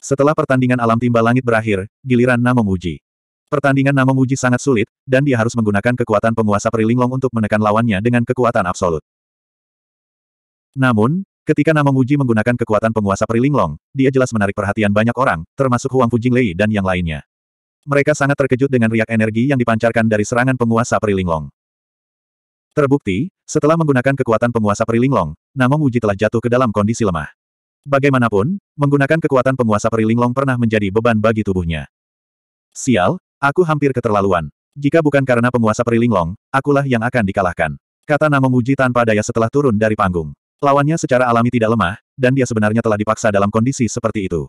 Setelah pertandingan alam timba langit berakhir, giliran Na Uji. Pertandingan Na Uji sangat sulit, dan dia harus menggunakan kekuatan penguasa perilinglong untuk menekan lawannya dengan kekuatan absolut. Namun, ketika Na Uji menggunakan kekuatan penguasa perilinglong, dia jelas menarik perhatian banyak orang, termasuk Huang Lei dan yang lainnya. Mereka sangat terkejut dengan riak energi yang dipancarkan dari serangan penguasa perilinglong. Terbukti, setelah menggunakan kekuatan penguasa perilinglong, Na Uji telah jatuh ke dalam kondisi lemah. Bagaimanapun, menggunakan kekuatan penguasa perilinglong pernah menjadi beban bagi tubuhnya. Sial, aku hampir keterlaluan. Jika bukan karena penguasa perilinglong, akulah yang akan dikalahkan. Kata Namo Muji tanpa daya setelah turun dari panggung. Lawannya secara alami tidak lemah, dan dia sebenarnya telah dipaksa dalam kondisi seperti itu.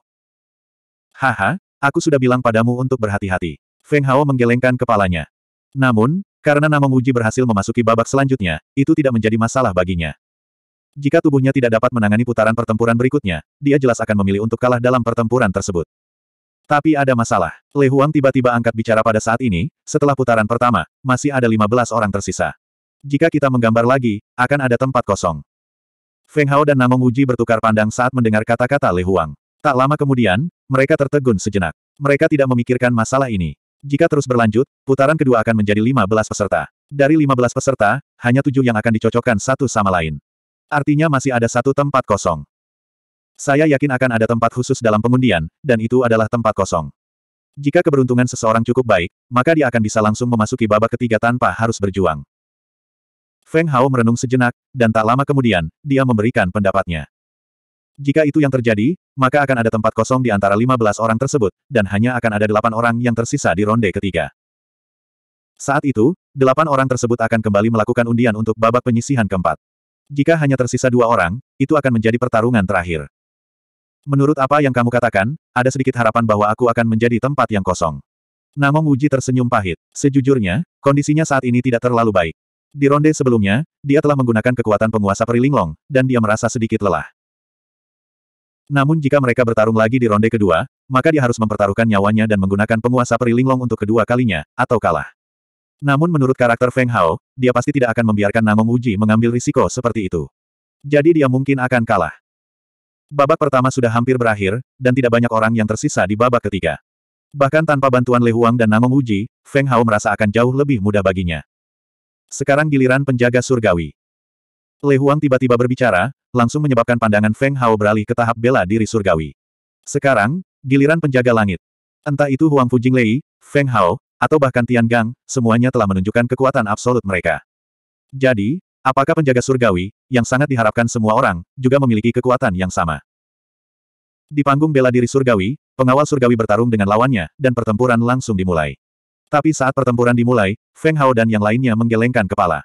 Haha, aku sudah bilang padamu untuk berhati-hati. Feng Hao menggelengkan kepalanya. Namun, karena Namo Muji berhasil memasuki babak selanjutnya, itu tidak menjadi masalah baginya. Jika tubuhnya tidak dapat menangani putaran pertempuran berikutnya, dia jelas akan memilih untuk kalah dalam pertempuran tersebut. Tapi ada masalah. Le Huang tiba-tiba angkat bicara pada saat ini, setelah putaran pertama, masih ada 15 orang tersisa. Jika kita menggambar lagi, akan ada tempat kosong. Feng Hao dan Namong Uji bertukar pandang saat mendengar kata-kata Le Huang. Tak lama kemudian, mereka tertegun sejenak. Mereka tidak memikirkan masalah ini. Jika terus berlanjut, putaran kedua akan menjadi 15 peserta. Dari 15 peserta, hanya tujuh yang akan dicocokkan satu sama lain. Artinya masih ada satu tempat kosong. Saya yakin akan ada tempat khusus dalam pengundian, dan itu adalah tempat kosong. Jika keberuntungan seseorang cukup baik, maka dia akan bisa langsung memasuki babak ketiga tanpa harus berjuang. Feng Hao merenung sejenak, dan tak lama kemudian, dia memberikan pendapatnya. Jika itu yang terjadi, maka akan ada tempat kosong di antara 15 orang tersebut, dan hanya akan ada delapan orang yang tersisa di ronde ketiga. Saat itu, delapan orang tersebut akan kembali melakukan undian untuk babak penyisihan keempat. Jika hanya tersisa dua orang, itu akan menjadi pertarungan terakhir. Menurut apa yang kamu katakan, ada sedikit harapan bahwa aku akan menjadi tempat yang kosong. Namong Uji tersenyum pahit. Sejujurnya, kondisinya saat ini tidak terlalu baik. Di ronde sebelumnya, dia telah menggunakan kekuatan penguasa perilinglong, dan dia merasa sedikit lelah. Namun jika mereka bertarung lagi di ronde kedua, maka dia harus mempertaruhkan nyawanya dan menggunakan penguasa perilinglong untuk kedua kalinya, atau kalah. Namun menurut karakter Feng Hao, dia pasti tidak akan membiarkan Namong Uji mengambil risiko seperti itu. Jadi dia mungkin akan kalah. Babak pertama sudah hampir berakhir, dan tidak banyak orang yang tersisa di babak ketiga. Bahkan tanpa bantuan Le Huang dan Namong Uji, Feng Hao merasa akan jauh lebih mudah baginya. Sekarang giliran penjaga surgawi. Le Huang tiba-tiba berbicara, langsung menyebabkan pandangan Feng Hao beralih ke tahap bela diri surgawi. Sekarang, giliran penjaga langit. Entah itu Huang Fujing Lei, Feng Hao, atau bahkan Tian Gang, semuanya telah menunjukkan kekuatan absolut mereka. Jadi, apakah penjaga surgawi, yang sangat diharapkan semua orang, juga memiliki kekuatan yang sama? Di panggung bela diri surgawi, pengawal surgawi bertarung dengan lawannya, dan pertempuran langsung dimulai. Tapi saat pertempuran dimulai, Feng Hao dan yang lainnya menggelengkan kepala.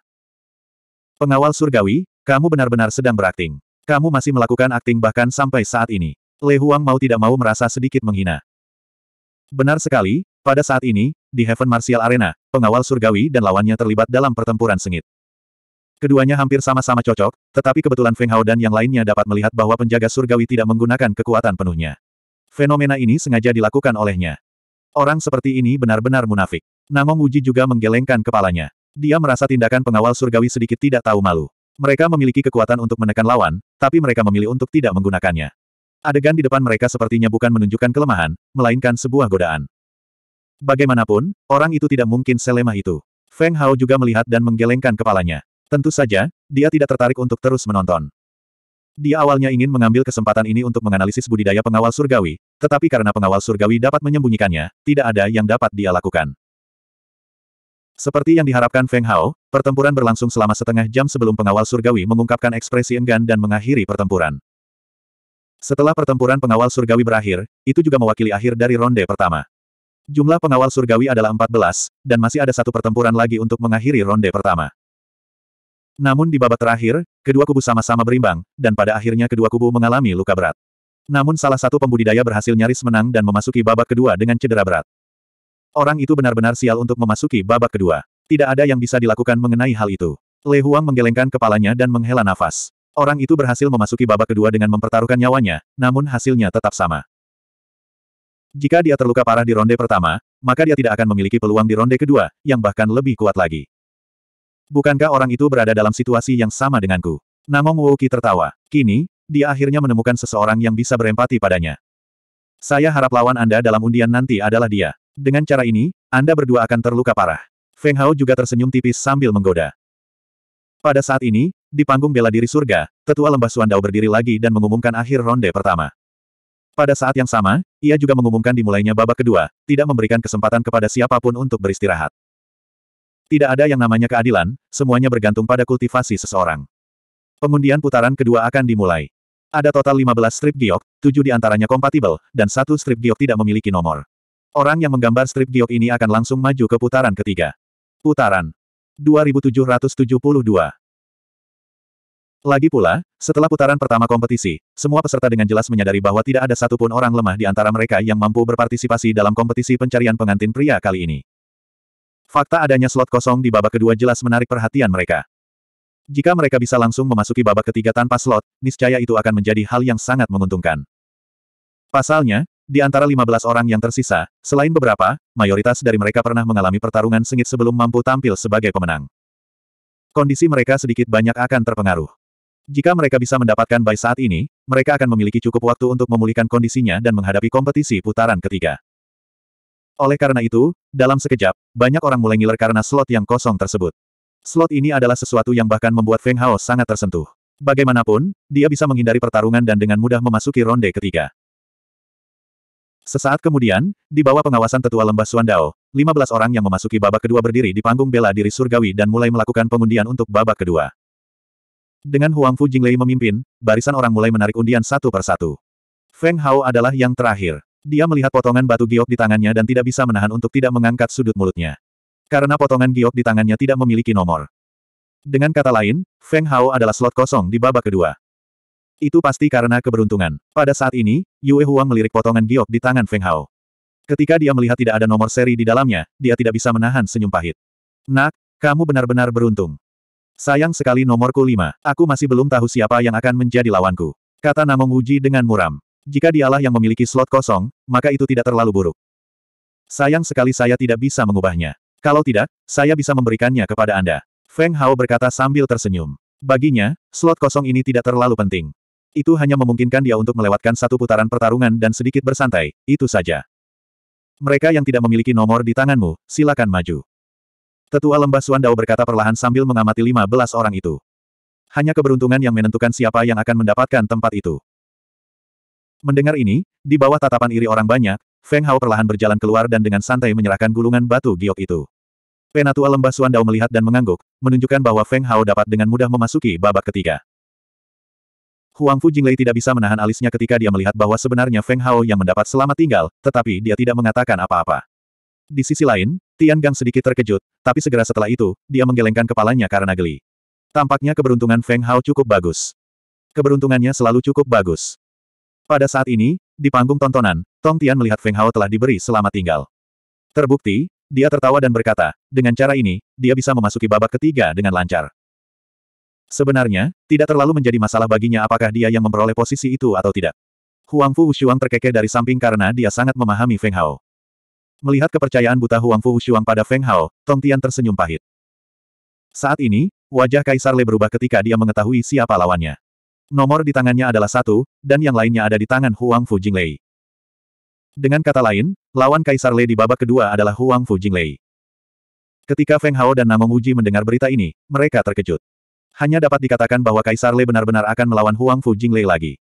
Pengawal surgawi, kamu benar-benar sedang berakting. Kamu masih melakukan akting bahkan sampai saat ini. Le Huang mau tidak mau merasa sedikit menghina. Benar sekali, pada saat ini, di Heaven Martial Arena, pengawal surgawi dan lawannya terlibat dalam pertempuran sengit. Keduanya hampir sama-sama cocok, tetapi kebetulan Feng Hao dan yang lainnya dapat melihat bahwa penjaga surgawi tidak menggunakan kekuatan penuhnya. Fenomena ini sengaja dilakukan olehnya. Orang seperti ini benar-benar munafik. Namong Uji juga menggelengkan kepalanya. Dia merasa tindakan pengawal surgawi sedikit tidak tahu malu. Mereka memiliki kekuatan untuk menekan lawan, tapi mereka memilih untuk tidak menggunakannya. Adegan di depan mereka sepertinya bukan menunjukkan kelemahan, melainkan sebuah godaan. Bagaimanapun, orang itu tidak mungkin selemah itu. Feng Hao juga melihat dan menggelengkan kepalanya. Tentu saja, dia tidak tertarik untuk terus menonton. Dia awalnya ingin mengambil kesempatan ini untuk menganalisis budidaya pengawal surgawi, tetapi karena pengawal surgawi dapat menyembunyikannya, tidak ada yang dapat dia lakukan. Seperti yang diharapkan Feng Hao, pertempuran berlangsung selama setengah jam sebelum pengawal surgawi mengungkapkan ekspresi enggan dan mengakhiri pertempuran. Setelah pertempuran pengawal surgawi berakhir, itu juga mewakili akhir dari ronde pertama. Jumlah pengawal surgawi adalah 14, dan masih ada satu pertempuran lagi untuk mengakhiri ronde pertama. Namun di babak terakhir, kedua kubu sama-sama berimbang, dan pada akhirnya kedua kubu mengalami luka berat. Namun salah satu pembudidaya berhasil nyaris menang dan memasuki babak kedua dengan cedera berat. Orang itu benar-benar sial untuk memasuki babak kedua. Tidak ada yang bisa dilakukan mengenai hal itu. Le Huang menggelengkan kepalanya dan menghela nafas. Orang itu berhasil memasuki babak kedua dengan mempertaruhkan nyawanya, namun hasilnya tetap sama. Jika dia terluka parah di ronde pertama, maka dia tidak akan memiliki peluang di ronde kedua, yang bahkan lebih kuat lagi. Bukankah orang itu berada dalam situasi yang sama denganku? Namong Qi tertawa. Kini, dia akhirnya menemukan seseorang yang bisa berempati padanya. Saya harap lawan Anda dalam undian nanti adalah dia. Dengan cara ini, Anda berdua akan terluka parah. Feng Hao juga tersenyum tipis sambil menggoda. Pada saat ini, di panggung bela diri surga, tetua lembah Suandao berdiri lagi dan mengumumkan akhir ronde pertama. Pada saat yang sama, ia juga mengumumkan dimulainya babak kedua, tidak memberikan kesempatan kepada siapapun untuk beristirahat. Tidak ada yang namanya keadilan, semuanya bergantung pada kultivasi seseorang. Pengundian putaran kedua akan dimulai. Ada total 15 strip giok, 7 antaranya kompatibel, dan satu strip giok tidak memiliki nomor. Orang yang menggambar strip giok ini akan langsung maju ke putaran ketiga. Putaran 2772 lagi pula, setelah putaran pertama kompetisi, semua peserta dengan jelas menyadari bahwa tidak ada satupun orang lemah di antara mereka yang mampu berpartisipasi dalam kompetisi pencarian pengantin pria kali ini. Fakta adanya slot kosong di babak kedua jelas menarik perhatian mereka. Jika mereka bisa langsung memasuki babak ketiga tanpa slot, niscaya itu akan menjadi hal yang sangat menguntungkan. Pasalnya, di antara 15 orang yang tersisa, selain beberapa, mayoritas dari mereka pernah mengalami pertarungan sengit sebelum mampu tampil sebagai pemenang. Kondisi mereka sedikit banyak akan terpengaruh. Jika mereka bisa mendapatkan baik saat ini, mereka akan memiliki cukup waktu untuk memulihkan kondisinya dan menghadapi kompetisi putaran ketiga. Oleh karena itu, dalam sekejap, banyak orang mulai ngiler karena slot yang kosong tersebut. Slot ini adalah sesuatu yang bahkan membuat Feng Hao sangat tersentuh. Bagaimanapun, dia bisa menghindari pertarungan dan dengan mudah memasuki ronde ketiga. Sesaat kemudian, di bawah pengawasan tetua lembah Suandao, 15 orang yang memasuki babak kedua berdiri di panggung bela diri surgawi dan mulai melakukan pengundian untuk babak kedua. Dengan Huang Fu Jinglei memimpin, barisan orang mulai menarik undian satu per satu. Feng Hao adalah yang terakhir. Dia melihat potongan batu giok di tangannya dan tidak bisa menahan untuk tidak mengangkat sudut mulutnya. Karena potongan giok di tangannya tidak memiliki nomor. Dengan kata lain, Feng Hao adalah slot kosong di babak kedua. Itu pasti karena keberuntungan. Pada saat ini, Yue Huang melirik potongan giok di tangan Feng Hao. Ketika dia melihat tidak ada nomor seri di dalamnya, dia tidak bisa menahan senyum pahit. Nak, kamu benar-benar beruntung. Sayang sekali nomorku lima. Aku masih belum tahu siapa yang akan menjadi lawanku. Kata Namong Wuji dengan muram. Jika dialah yang memiliki slot kosong, maka itu tidak terlalu buruk. Sayang sekali saya tidak bisa mengubahnya. Kalau tidak, saya bisa memberikannya kepada Anda. Feng Hao berkata sambil tersenyum. Baginya, slot kosong ini tidak terlalu penting. Itu hanya memungkinkan dia untuk melewatkan satu putaran pertarungan dan sedikit bersantai, itu saja. Mereka yang tidak memiliki nomor di tanganmu, silakan maju. Tetua lembah Suandao berkata perlahan sambil mengamati lima belas orang itu. Hanya keberuntungan yang menentukan siapa yang akan mendapatkan tempat itu. Mendengar ini, di bawah tatapan iri orang banyak, Feng Hao perlahan berjalan keluar dan dengan santai menyerahkan gulungan batu giok itu. Penatua lembah Suandao melihat dan mengangguk, menunjukkan bahwa Feng Hao dapat dengan mudah memasuki babak ketiga. Huang Fu Jinglei tidak bisa menahan alisnya ketika dia melihat bahwa sebenarnya Feng Hao yang mendapat selamat tinggal, tetapi dia tidak mengatakan apa-apa. Di sisi lain, Tian Gang sedikit terkejut, tapi segera setelah itu, dia menggelengkan kepalanya karena geli. Tampaknya keberuntungan Feng Hao cukup bagus. Keberuntungannya selalu cukup bagus. Pada saat ini, di panggung tontonan, Tong Tian melihat Feng Hao telah diberi selamat tinggal. Terbukti, dia tertawa dan berkata, dengan cara ini, dia bisa memasuki babak ketiga dengan lancar. Sebenarnya, tidak terlalu menjadi masalah baginya apakah dia yang memperoleh posisi itu atau tidak. Huang Fu Wushuang terkekeh dari samping karena dia sangat memahami Feng Hao. Melihat kepercayaan buta Huang Fu Shuang pada Feng Hao, Tong Tian tersenyum pahit. Saat ini, wajah Kaisar Le berubah ketika dia mengetahui siapa lawannya. Nomor di tangannya adalah satu, dan yang lainnya ada di tangan Huang Fu Jinglei. Dengan kata lain, lawan Kaisar Le di babak kedua adalah Huang Fu Jinglei. Ketika Feng Hao dan Namong Uji mendengar berita ini, mereka terkejut. Hanya dapat dikatakan bahwa Kaisar Le benar-benar akan melawan Huang Fu Jinglei lagi.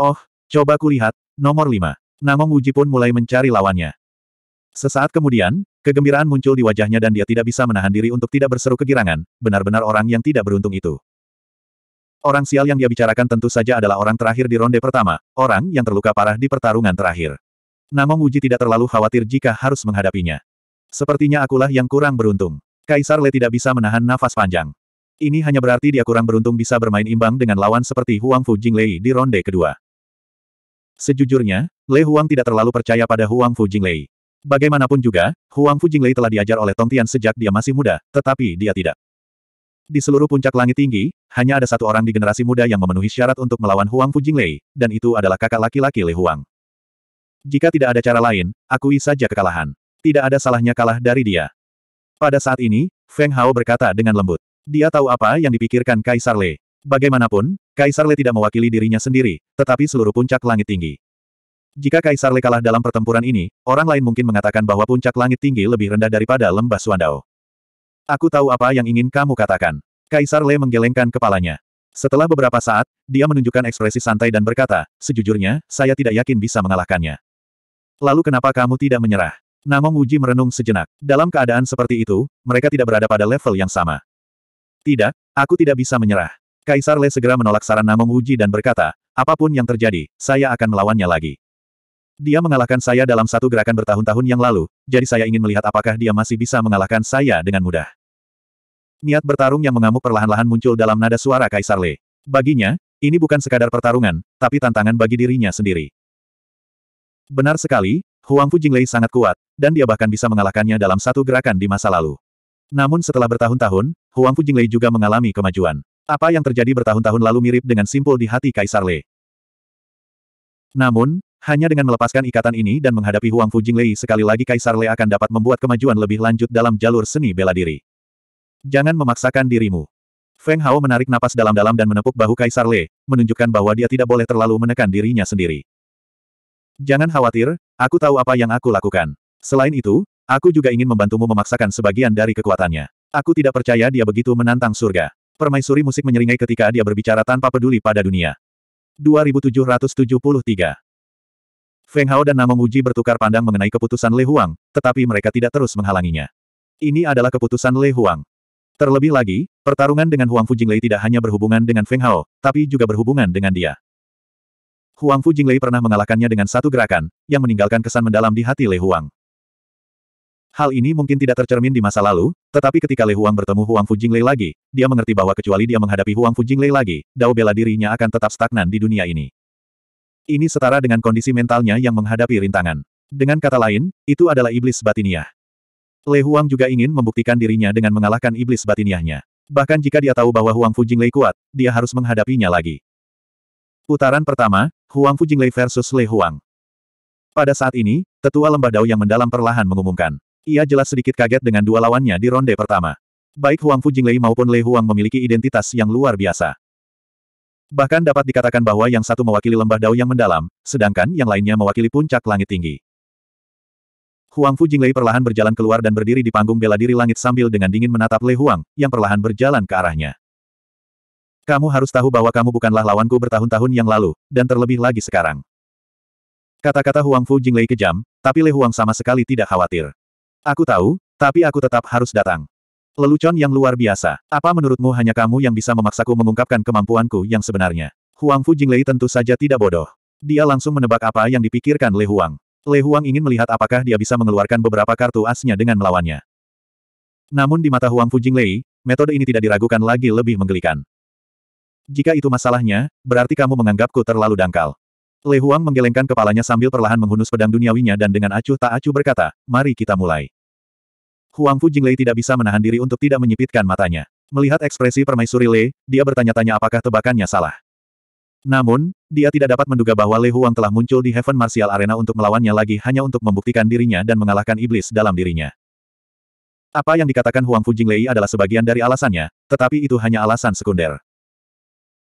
Oh, coba kulihat, nomor lima. Namong Uji pun mulai mencari lawannya. Sesaat kemudian, kegembiraan muncul di wajahnya dan dia tidak bisa menahan diri untuk tidak berseru kegirangan, benar-benar orang yang tidak beruntung itu. Orang sial yang dia bicarakan tentu saja adalah orang terakhir di ronde pertama, orang yang terluka parah di pertarungan terakhir. Namun Wuji tidak terlalu khawatir jika harus menghadapinya. Sepertinya akulah yang kurang beruntung. Kaisar Le tidak bisa menahan nafas panjang. Ini hanya berarti dia kurang beruntung bisa bermain imbang dengan lawan seperti Huang Fu Jing Lei di ronde kedua. Sejujurnya, Le Huang tidak terlalu percaya pada Huang Fu Jing Lei. Bagaimanapun juga, Huang Fu Lei telah diajar oleh Tong Tian sejak dia masih muda, tetapi dia tidak. Di seluruh puncak langit tinggi, hanya ada satu orang di generasi muda yang memenuhi syarat untuk melawan Huang Fu Lei, dan itu adalah kakak laki-laki Lei Huang. Jika tidak ada cara lain, akui saja kekalahan. Tidak ada salahnya kalah dari dia. Pada saat ini, Feng Hao berkata dengan lembut. Dia tahu apa yang dipikirkan Kaisar Lei. Bagaimanapun, Kaisar Lei tidak mewakili dirinya sendiri, tetapi seluruh puncak langit tinggi. Jika Kaisar Le kalah dalam pertempuran ini, orang lain mungkin mengatakan bahwa puncak langit tinggi lebih rendah daripada lembah Suandao. Aku tahu apa yang ingin kamu katakan. Kaisar Le menggelengkan kepalanya. Setelah beberapa saat, dia menunjukkan ekspresi santai dan berkata, sejujurnya, saya tidak yakin bisa mengalahkannya. Lalu kenapa kamu tidak menyerah? Namong Uji merenung sejenak. Dalam keadaan seperti itu, mereka tidak berada pada level yang sama. Tidak, aku tidak bisa menyerah. Kaisar Le segera menolak saran Namong Uji dan berkata, apapun yang terjadi, saya akan melawannya lagi. Dia mengalahkan saya dalam satu gerakan bertahun-tahun yang lalu, jadi saya ingin melihat apakah dia masih bisa mengalahkan saya dengan mudah. Niat bertarung yang mengamuk perlahan-lahan muncul dalam nada suara Kaisar Le. Baginya, ini bukan sekadar pertarungan, tapi tantangan bagi dirinya sendiri. Benar sekali, Huang Jing Jinglei sangat kuat, dan dia bahkan bisa mengalahkannya dalam satu gerakan di masa lalu. Namun setelah bertahun-tahun, Huang Jing Jinglei juga mengalami kemajuan. Apa yang terjadi bertahun-tahun lalu mirip dengan simpul di hati Kaisar Le. Namun, hanya dengan melepaskan ikatan ini dan menghadapi Huang Fu Lei sekali lagi Kaisar Lei akan dapat membuat kemajuan lebih lanjut dalam jalur seni bela diri. Jangan memaksakan dirimu. Feng Hao menarik napas dalam-dalam dan menepuk bahu Kaisar Lei, menunjukkan bahwa dia tidak boleh terlalu menekan dirinya sendiri. Jangan khawatir, aku tahu apa yang aku lakukan. Selain itu, aku juga ingin membantumu memaksakan sebagian dari kekuatannya. Aku tidak percaya dia begitu menantang surga. Permaisuri musik menyeringai ketika dia berbicara tanpa peduli pada dunia. 2773 Feng Hao dan Namo Muji bertukar pandang mengenai keputusan Le Huang, tetapi mereka tidak terus menghalanginya. Ini adalah keputusan Le Huang. Terlebih lagi, pertarungan dengan Huang Fu Jinglei tidak hanya berhubungan dengan Feng Hao, tapi juga berhubungan dengan dia. Huang Fu Jinglei pernah mengalahkannya dengan satu gerakan, yang meninggalkan kesan mendalam di hati Le Huang. Hal ini mungkin tidak tercermin di masa lalu, tetapi ketika Le Huang bertemu Huang Fu Jinglei lagi, dia mengerti bahwa kecuali dia menghadapi Huang Fu Jinglei lagi, dao bela dirinya akan tetap stagnan di dunia ini. Ini setara dengan kondisi mentalnya yang menghadapi rintangan. Dengan kata lain, itu adalah iblis batiniah. Le Huang juga ingin membuktikan dirinya dengan mengalahkan iblis batiniahnya. Bahkan jika dia tahu bahwa Huang Fu Lei kuat, dia harus menghadapinya lagi. Putaran pertama, Huang Fu Lei versus Le Huang. Pada saat ini, tetua lembah Dao yang mendalam perlahan mengumumkan. Ia jelas sedikit kaget dengan dua lawannya di ronde pertama. Baik Huang Fu Lei maupun Le Huang memiliki identitas yang luar biasa. Bahkan dapat dikatakan bahwa yang satu mewakili lembah dao yang mendalam, sedangkan yang lainnya mewakili puncak langit tinggi. Huang Fu Jinglei perlahan berjalan keluar dan berdiri di panggung bela diri langit sambil dengan dingin menatap Lei Huang, yang perlahan berjalan ke arahnya. Kamu harus tahu bahwa kamu bukanlah lawanku bertahun-tahun yang lalu, dan terlebih lagi sekarang. Kata-kata Huang Fu Jinglei kejam, tapi Lei Huang sama sekali tidak khawatir. Aku tahu, tapi aku tetap harus datang. Lelucon yang luar biasa. Apa menurutmu hanya kamu yang bisa memaksaku mengungkapkan kemampuanku yang sebenarnya? Huang Fu Jinglei tentu saja tidak bodoh. Dia langsung menebak apa yang dipikirkan Le Huang. Le Huang ingin melihat apakah dia bisa mengeluarkan beberapa kartu asnya dengan melawannya. Namun di mata Huang Fu Jinglei, metode ini tidak diragukan lagi lebih menggelikan. Jika itu masalahnya, berarti kamu menganggapku terlalu dangkal. Le Huang menggelengkan kepalanya sambil perlahan menghunus pedang duniawinya dan dengan acuh tak acuh berkata, mari kita mulai. Huang Fu Jinglei tidak bisa menahan diri untuk tidak menyipitkan matanya. Melihat ekspresi permaisuri Le, dia bertanya-tanya apakah tebakannya salah. Namun, dia tidak dapat menduga bahwa Le Huang telah muncul di Heaven Martial Arena untuk melawannya lagi hanya untuk membuktikan dirinya dan mengalahkan iblis dalam dirinya. Apa yang dikatakan Huang Fu Jinglei adalah sebagian dari alasannya, tetapi itu hanya alasan sekunder.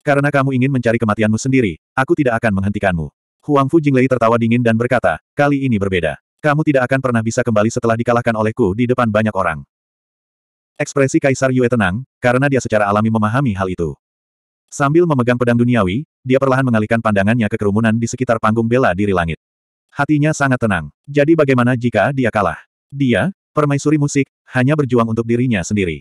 Karena kamu ingin mencari kematianmu sendiri, aku tidak akan menghentikanmu. Huang Fu Jinglei tertawa dingin dan berkata, kali ini berbeda. Kamu tidak akan pernah bisa kembali setelah dikalahkan olehku di depan banyak orang. Ekspresi Kaisar Yue tenang, karena dia secara alami memahami hal itu. Sambil memegang pedang duniawi, dia perlahan mengalihkan pandangannya ke kerumunan di sekitar panggung bela diri langit. Hatinya sangat tenang. Jadi bagaimana jika dia kalah? Dia, permaisuri musik, hanya berjuang untuk dirinya sendiri.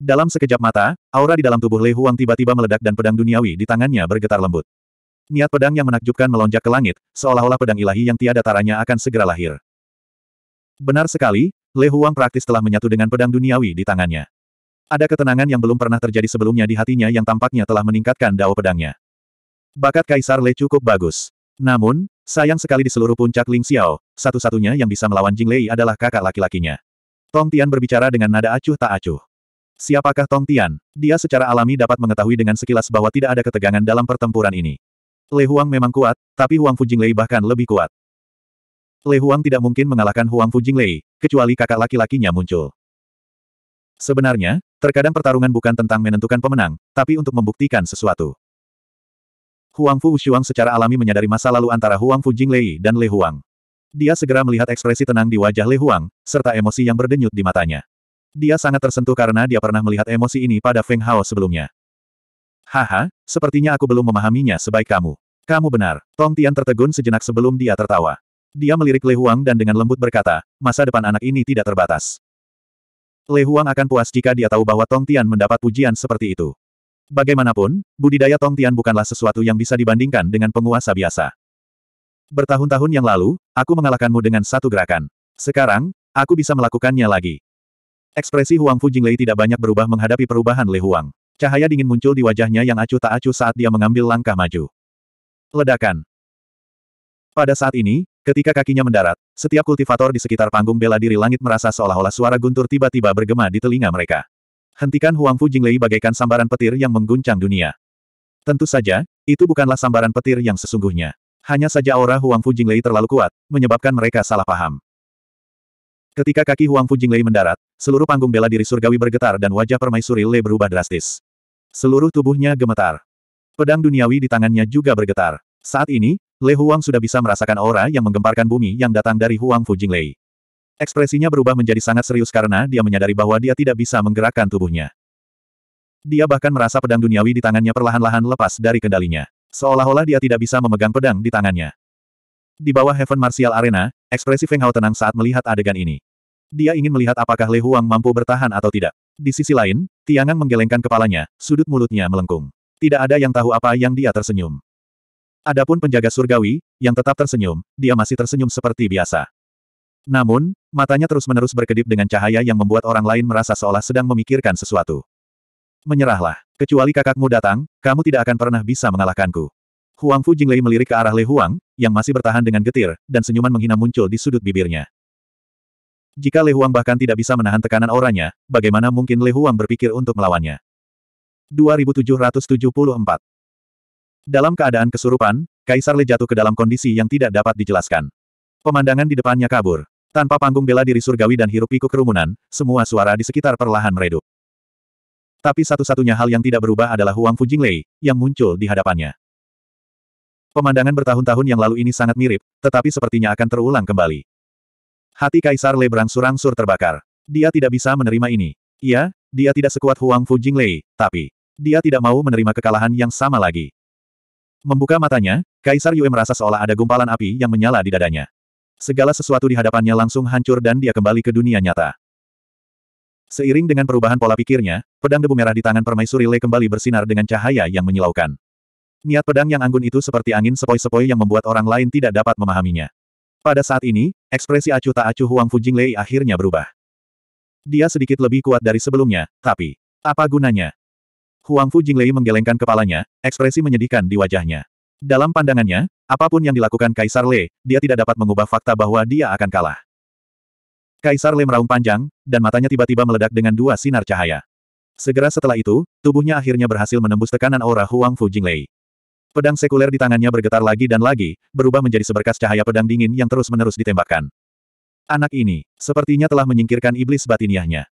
Dalam sekejap mata, aura di dalam tubuh Lei Huang tiba-tiba meledak dan pedang duniawi di tangannya bergetar lembut. Niat pedang yang menakjubkan melonjak ke langit, seolah-olah pedang ilahi yang tiada taranya akan segera lahir. Benar sekali, Le Huang praktis telah menyatu dengan pedang duniawi di tangannya. Ada ketenangan yang belum pernah terjadi sebelumnya di hatinya yang tampaknya telah meningkatkan dao pedangnya. Bakat Kaisar Le cukup bagus. Namun, sayang sekali di seluruh puncak Ling Xiao, satu-satunya yang bisa melawan Jing Lei adalah kakak laki-lakinya. Tong Tian berbicara dengan nada acuh tak acuh. Siapakah Tong Tian? Dia secara alami dapat mengetahui dengan sekilas bahwa tidak ada ketegangan dalam pertempuran ini. Le Huang memang kuat, tapi Huang Fujinglei bahkan lebih kuat. Le Huang tidak mungkin mengalahkan Huang Fujinglei, kecuali kakak laki-lakinya muncul. Sebenarnya, terkadang pertarungan bukan tentang menentukan pemenang, tapi untuk membuktikan sesuatu. Huang Fu Xuang secara alami menyadari masa lalu antara Huang Fujinglei dan Le Huang. Dia segera melihat ekspresi tenang di wajah Le Huang, serta emosi yang berdenyut di matanya. Dia sangat tersentuh karena dia pernah melihat emosi ini pada Feng Hao sebelumnya. Haha, sepertinya aku belum memahaminya sebaik kamu. Kamu benar. Tong Tian tertegun sejenak sebelum dia tertawa. Dia melirik Le Huang dan dengan lembut berkata, masa depan anak ini tidak terbatas. Le Huang akan puas jika dia tahu bahwa Tong Tian mendapat pujian seperti itu. Bagaimanapun, budidaya Tong Tian bukanlah sesuatu yang bisa dibandingkan dengan penguasa biasa. Bertahun-tahun yang lalu, aku mengalahkanmu dengan satu gerakan. Sekarang, aku bisa melakukannya lagi. Ekspresi Huang Fu Jinglei tidak banyak berubah menghadapi perubahan Le Huang. Cahaya dingin muncul di wajahnya yang acuh tak acuh saat dia mengambil langkah maju. Ledakan. Pada saat ini, ketika kakinya mendarat, setiap kultivator di sekitar panggung bela diri langit merasa seolah-olah suara guntur tiba-tiba bergema di telinga mereka. Hentikan Huang Fu Jinglei bagaikan sambaran petir yang mengguncang dunia. Tentu saja, itu bukanlah sambaran petir yang sesungguhnya. Hanya saja aura Huang Fu Jinglei terlalu kuat, menyebabkan mereka salah paham. Ketika kaki Huang Fu Jinglei mendarat, seluruh panggung bela diri surgawi bergetar dan wajah permaisuri Le berubah drastis. Seluruh tubuhnya gemetar. Pedang duniawi di tangannya juga bergetar. Saat ini, Le Huang sudah bisa merasakan aura yang menggemparkan bumi yang datang dari Huang Fu Jinglei. Ekspresinya berubah menjadi sangat serius karena dia menyadari bahwa dia tidak bisa menggerakkan tubuhnya. Dia bahkan merasa pedang duniawi di tangannya perlahan-lahan lepas dari kendalinya. Seolah-olah dia tidak bisa memegang pedang di tangannya. Di bawah Heaven Martial Arena, ekspresi Feng Hao tenang saat melihat adegan ini. Dia ingin melihat apakah Le Huang mampu bertahan atau tidak. Di sisi lain, Tiangang menggelengkan kepalanya, sudut mulutnya melengkung. Tidak ada yang tahu apa yang dia tersenyum. Adapun penjaga surgawi, yang tetap tersenyum, dia masih tersenyum seperti biasa. Namun, matanya terus-menerus berkedip dengan cahaya yang membuat orang lain merasa seolah sedang memikirkan sesuatu. Menyerahlah. Kecuali kakakmu datang, kamu tidak akan pernah bisa mengalahkanku. Huang Fu Jinglei melirik ke arah Lei Huang, yang masih bertahan dengan getir, dan senyuman menghina muncul di sudut bibirnya. Jika Lehuang bahkan tidak bisa menahan tekanan auranya, bagaimana mungkin Lehuang berpikir untuk melawannya? 2774 Dalam keadaan kesurupan, Kaisar Le jatuh ke dalam kondisi yang tidak dapat dijelaskan. Pemandangan di depannya kabur. Tanpa panggung bela diri surgawi dan hirup pikuk kerumunan, semua suara di sekitar perlahan meredup. Tapi satu-satunya hal yang tidak berubah adalah Huang Fujinglei, yang muncul di hadapannya. Pemandangan bertahun-tahun yang lalu ini sangat mirip, tetapi sepertinya akan terulang kembali. Hati Kaisar Le berangsur-angsur terbakar. Dia tidak bisa menerima ini. Iya, dia tidak sekuat Huang Fu Jing Lei, tapi dia tidak mau menerima kekalahan yang sama lagi. Membuka matanya, Kaisar Yue merasa seolah ada gumpalan api yang menyala di dadanya. Segala sesuatu di hadapannya langsung hancur dan dia kembali ke dunia nyata. Seiring dengan perubahan pola pikirnya, pedang debu merah di tangan permaisuri Lei kembali bersinar dengan cahaya yang menyilaukan. Niat pedang yang anggun itu seperti angin sepoi-sepoi yang membuat orang lain tidak dapat memahaminya. Pada saat ini, ekspresi acuh tak acuh Huang Fujing Lei akhirnya berubah. Dia sedikit lebih kuat dari sebelumnya, tapi, apa gunanya? Huang Fujing Lei menggelengkan kepalanya, ekspresi menyedihkan di wajahnya. Dalam pandangannya, apapun yang dilakukan Kaisar Lei, dia tidak dapat mengubah fakta bahwa dia akan kalah. Kaisar Lei meraung panjang, dan matanya tiba-tiba meledak dengan dua sinar cahaya. Segera setelah itu, tubuhnya akhirnya berhasil menembus tekanan aura Huang Fu Lei. Pedang sekuler di tangannya bergetar lagi dan lagi, berubah menjadi seberkas cahaya pedang dingin yang terus-menerus ditembakkan. Anak ini, sepertinya telah menyingkirkan iblis batiniahnya.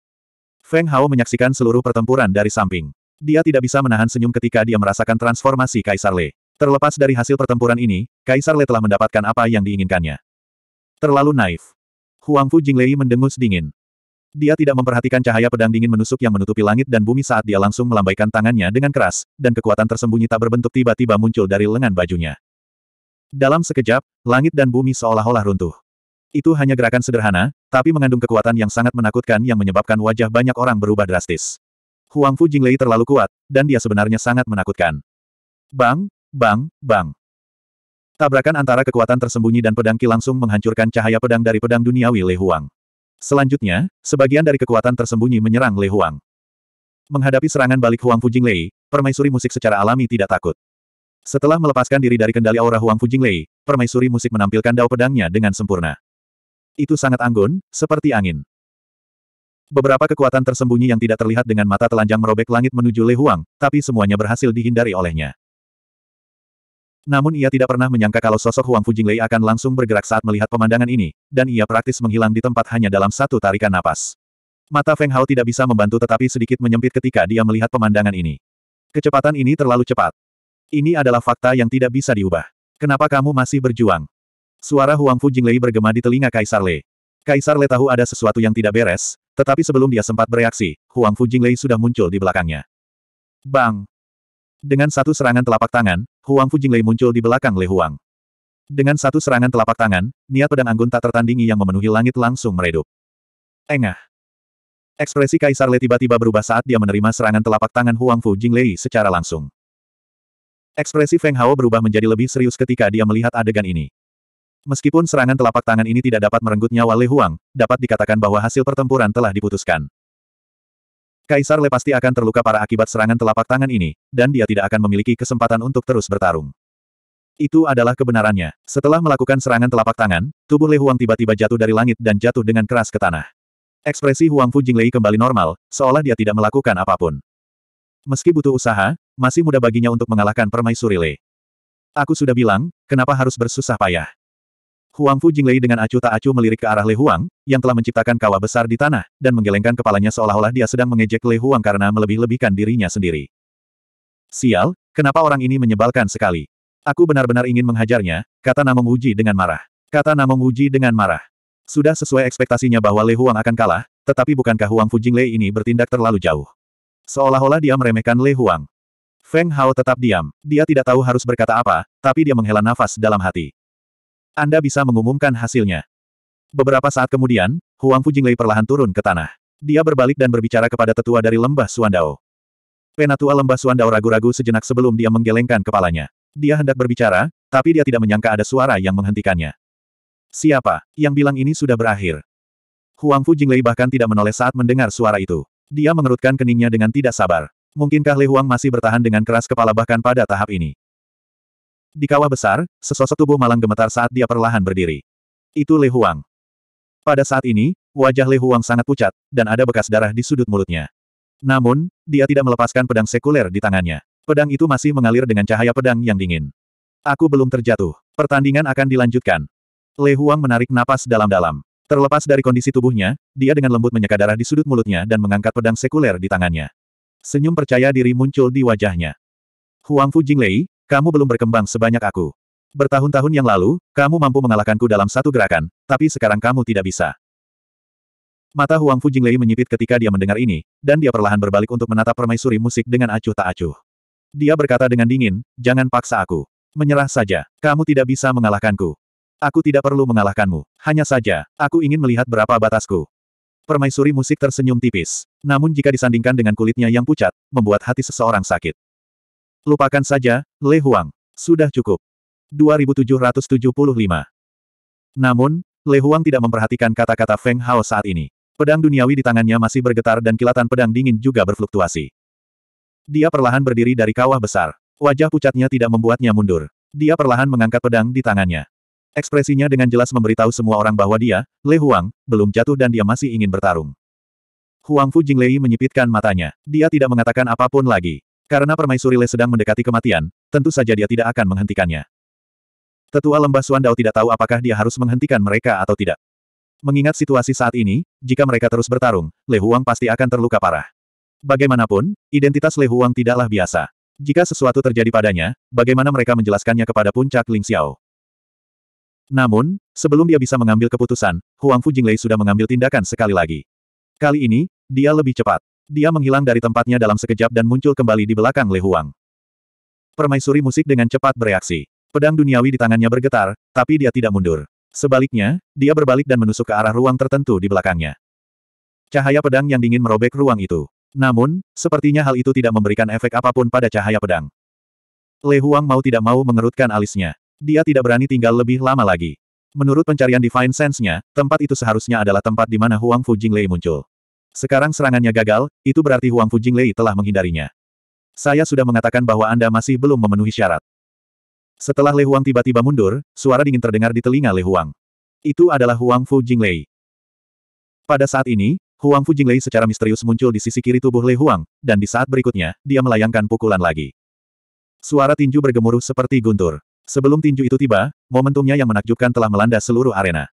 Feng Hao menyaksikan seluruh pertempuran dari samping. Dia tidak bisa menahan senyum ketika dia merasakan transformasi Kaisar Le. Terlepas dari hasil pertempuran ini, Kaisar Le telah mendapatkan apa yang diinginkannya. Terlalu naif. Huang Jing Jinglei mendengus dingin. Dia tidak memperhatikan cahaya pedang dingin menusuk yang menutupi langit dan bumi saat dia langsung melambaikan tangannya dengan keras, dan kekuatan tersembunyi tak berbentuk tiba-tiba muncul dari lengan bajunya. Dalam sekejap, langit dan bumi seolah-olah runtuh. Itu hanya gerakan sederhana, tapi mengandung kekuatan yang sangat menakutkan yang menyebabkan wajah banyak orang berubah drastis. Huang Fu Jinglei terlalu kuat, dan dia sebenarnya sangat menakutkan. Bang, bang, bang. Tabrakan antara kekuatan tersembunyi dan pedang Qi langsung menghancurkan cahaya pedang dari pedang duniawi Lei Huang. Selanjutnya, sebagian dari kekuatan tersembunyi menyerang Lei Huang. Menghadapi serangan balik Huang Fujing Lei, permaisuri musik secara alami tidak takut. Setelah melepaskan diri dari kendali aura Huang Fujing Lei, permaisuri musik menampilkan dao pedangnya dengan sempurna. Itu sangat anggun, seperti angin. Beberapa kekuatan tersembunyi yang tidak terlihat dengan mata telanjang merobek langit menuju Lei Huang, tapi semuanya berhasil dihindari olehnya. Namun ia tidak pernah menyangka kalau sosok Huang Lei akan langsung bergerak saat melihat pemandangan ini, dan ia praktis menghilang di tempat hanya dalam satu tarikan napas. Mata Feng Hao tidak bisa membantu tetapi sedikit menyempit ketika dia melihat pemandangan ini. Kecepatan ini terlalu cepat. Ini adalah fakta yang tidak bisa diubah. Kenapa kamu masih berjuang? Suara Huang Fujinglei bergema di telinga Kaisar Lei. Kaisar Lei tahu ada sesuatu yang tidak beres, tetapi sebelum dia sempat bereaksi, Huang Fujinglei sudah muncul di belakangnya. Bang! Dengan satu serangan telapak tangan, Huang Fu Jinglei muncul di belakang Le Huang. Dengan satu serangan telapak tangan, niat pedang anggun tak tertandingi yang memenuhi langit langsung meredup. Engah. Ekspresi Kaisar Le tiba-tiba berubah saat dia menerima serangan telapak tangan Huang Fu Jinglei secara langsung. Ekspresi Feng Hao berubah menjadi lebih serius ketika dia melihat adegan ini. Meskipun serangan telapak tangan ini tidak dapat merenggut nyawa Le Huang, dapat dikatakan bahwa hasil pertempuran telah diputuskan. Kaisar Le pasti akan terluka para akibat serangan telapak tangan ini, dan dia tidak akan memiliki kesempatan untuk terus bertarung. Itu adalah kebenarannya. Setelah melakukan serangan telapak tangan, tubuh Le Huang tiba-tiba jatuh dari langit dan jatuh dengan keras ke tanah. Ekspresi Huang Fu Jinglei kembali normal, seolah dia tidak melakukan apapun. Meski butuh usaha, masih mudah baginya untuk mengalahkan permaisuri Le. Aku sudah bilang, kenapa harus bersusah payah. Huang Jing Jinglei dengan acuh tak acuh melirik ke arah Lei Huang, yang telah menciptakan kawah besar di tanah, dan menggelengkan kepalanya seolah-olah dia sedang mengejek Lei Huang karena melebih-lebihkan dirinya sendiri. Sial, kenapa orang ini menyebalkan sekali? Aku benar-benar ingin menghajarnya, kata Namong Uji dengan marah. Kata Namong Uji dengan marah. Sudah sesuai ekspektasinya bahwa Lei Huang akan kalah, tetapi bukankah Huang Jing Jinglei ini bertindak terlalu jauh? Seolah-olah dia meremehkan Lei Huang. Feng Hao tetap diam. Dia tidak tahu harus berkata apa, tapi dia menghela nafas dalam hati. Anda bisa mengumumkan hasilnya. Beberapa saat kemudian, Huang Fu Fujinglei perlahan turun ke tanah. Dia berbalik dan berbicara kepada tetua dari lembah Suandao. Penatua lembah Suandao ragu-ragu sejenak sebelum dia menggelengkan kepalanya. Dia hendak berbicara, tapi dia tidak menyangka ada suara yang menghentikannya. Siapa yang bilang ini sudah berakhir? Huang Fu Fujinglei bahkan tidak menoleh saat mendengar suara itu. Dia mengerutkan keningnya dengan tidak sabar. Mungkinkah Lei Huang masih bertahan dengan keras kepala bahkan pada tahap ini? Di kawah besar, sesosok tubuh malang gemetar saat dia perlahan berdiri. Itu Le Huang. Pada saat ini, wajah Le Huang sangat pucat, dan ada bekas darah di sudut mulutnya. Namun, dia tidak melepaskan pedang sekuler di tangannya. Pedang itu masih mengalir dengan cahaya pedang yang dingin. Aku belum terjatuh. Pertandingan akan dilanjutkan. Le Huang menarik napas dalam-dalam. Terlepas dari kondisi tubuhnya, dia dengan lembut menyeka darah di sudut mulutnya dan mengangkat pedang sekuler di tangannya. Senyum percaya diri muncul di wajahnya. Huang Fu Jinglei, kamu belum berkembang sebanyak aku. Bertahun-tahun yang lalu, kamu mampu mengalahkanku dalam satu gerakan, tapi sekarang kamu tidak bisa. Mata Huang Fu Jinglei menyipit ketika dia mendengar ini, dan dia perlahan berbalik untuk menatap permaisuri musik dengan acuh tak acuh. Dia berkata dengan dingin, jangan paksa aku. Menyerah saja, kamu tidak bisa mengalahkanku. Aku tidak perlu mengalahkanmu, hanya saja, aku ingin melihat berapa batasku. Permaisuri musik tersenyum tipis. Namun jika disandingkan dengan kulitnya yang pucat, membuat hati seseorang sakit. Lupakan saja, Le Huang. Sudah cukup. 2775. Namun, Le Huang tidak memperhatikan kata-kata Feng Hao saat ini. Pedang duniawi di tangannya masih bergetar dan kilatan pedang dingin juga berfluktuasi. Dia perlahan berdiri dari kawah besar. Wajah pucatnya tidak membuatnya mundur. Dia perlahan mengangkat pedang di tangannya. Ekspresinya dengan jelas memberitahu semua orang bahwa dia, Le Huang, belum jatuh dan dia masih ingin bertarung. Huang Fu Jinglei menyipitkan matanya. Dia tidak mengatakan apapun lagi. Karena Permaisuri Le sedang mendekati kematian, tentu saja dia tidak akan menghentikannya. Tetua lembah Dao tidak tahu apakah dia harus menghentikan mereka atau tidak. Mengingat situasi saat ini, jika mereka terus bertarung, Le Huang pasti akan terluka parah. Bagaimanapun, identitas Le Huang tidaklah biasa. Jika sesuatu terjadi padanya, bagaimana mereka menjelaskannya kepada puncak Ling Xiao? Namun, sebelum dia bisa mengambil keputusan, Huang Fu Lei sudah mengambil tindakan sekali lagi. Kali ini, dia lebih cepat. Dia menghilang dari tempatnya dalam sekejap dan muncul kembali di belakang Le Huang. Permaisuri musik dengan cepat bereaksi. Pedang duniawi di tangannya bergetar, tapi dia tidak mundur. Sebaliknya, dia berbalik dan menusuk ke arah ruang tertentu di belakangnya. Cahaya pedang yang dingin merobek ruang itu. Namun, sepertinya hal itu tidak memberikan efek apapun pada cahaya pedang. Le Huang mau tidak mau mengerutkan alisnya. Dia tidak berani tinggal lebih lama lagi. Menurut pencarian Divine Sense-nya, tempat itu seharusnya adalah tempat di mana Huang Fujing Lei muncul. Sekarang serangannya gagal, itu berarti Huang Fu Jinglei telah menghindarinya. Saya sudah mengatakan bahwa Anda masih belum memenuhi syarat. Setelah Le Huang tiba-tiba mundur, suara dingin terdengar di telinga Le Huang. Itu adalah Huang Fu Jinglei. Pada saat ini, Huang Fu Jinglei secara misterius muncul di sisi kiri tubuh Le Huang, dan di saat berikutnya, dia melayangkan pukulan lagi. Suara tinju bergemuruh seperti guntur. Sebelum tinju itu tiba, momentumnya yang menakjubkan telah melanda seluruh arena.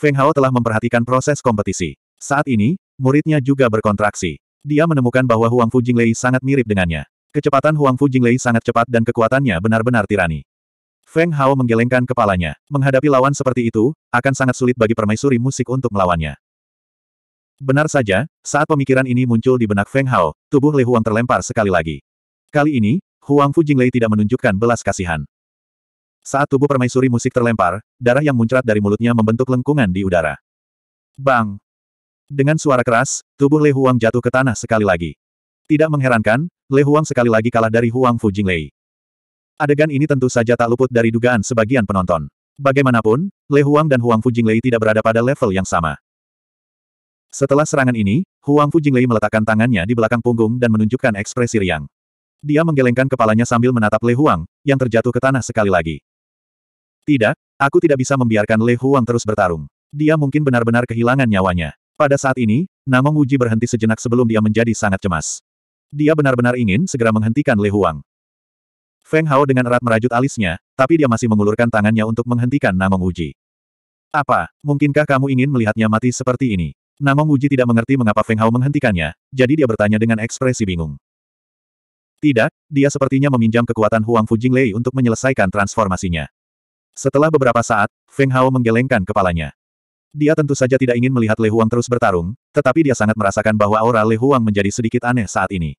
Feng Hao telah memperhatikan proses kompetisi. Saat ini, Muridnya juga berkontraksi. Dia menemukan bahwa Huang Fu Jinglei sangat mirip dengannya. Kecepatan Huang Fu Jinglei sangat cepat dan kekuatannya benar-benar tirani. Feng Hao menggelengkan kepalanya. Menghadapi lawan seperti itu, akan sangat sulit bagi permaisuri musik untuk melawannya. Benar saja, saat pemikiran ini muncul di benak Feng Hao, tubuh Lei Huang terlempar sekali lagi. Kali ini, Huang Fu Jinglei tidak menunjukkan belas kasihan. Saat tubuh permaisuri musik terlempar, darah yang muncrat dari mulutnya membentuk lengkungan di udara. Bang! Dengan suara keras, tubuh Le Huang jatuh ke tanah sekali lagi. Tidak mengherankan, Le Huang sekali lagi kalah dari Huang Fu Jinglei. Adegan ini tentu saja tak luput dari dugaan sebagian penonton. Bagaimanapun, Le Huang dan Huang Fu Jinglei tidak berada pada level yang sama. Setelah serangan ini, Huang Fu Jinglei meletakkan tangannya di belakang punggung dan menunjukkan ekspresi riang. Dia menggelengkan kepalanya sambil menatap Le Huang, yang terjatuh ke tanah sekali lagi. Tidak, aku tidak bisa membiarkan Le Huang terus bertarung. Dia mungkin benar-benar kehilangan nyawanya. Pada saat ini, Namong Uji berhenti sejenak sebelum dia menjadi sangat cemas. Dia benar-benar ingin segera menghentikan Le Huang. Feng Hao dengan erat merajut alisnya, tapi dia masih mengulurkan tangannya untuk menghentikan Namong Uji. Apa, mungkinkah kamu ingin melihatnya mati seperti ini? Namong Uji tidak mengerti mengapa Feng Hao menghentikannya, jadi dia bertanya dengan ekspresi bingung. Tidak, dia sepertinya meminjam kekuatan Huang Fu Lei untuk menyelesaikan transformasinya. Setelah beberapa saat, Feng Hao menggelengkan kepalanya. Dia tentu saja tidak ingin melihat Le Huang terus bertarung, tetapi dia sangat merasakan bahwa aura Le Huang menjadi sedikit aneh saat ini.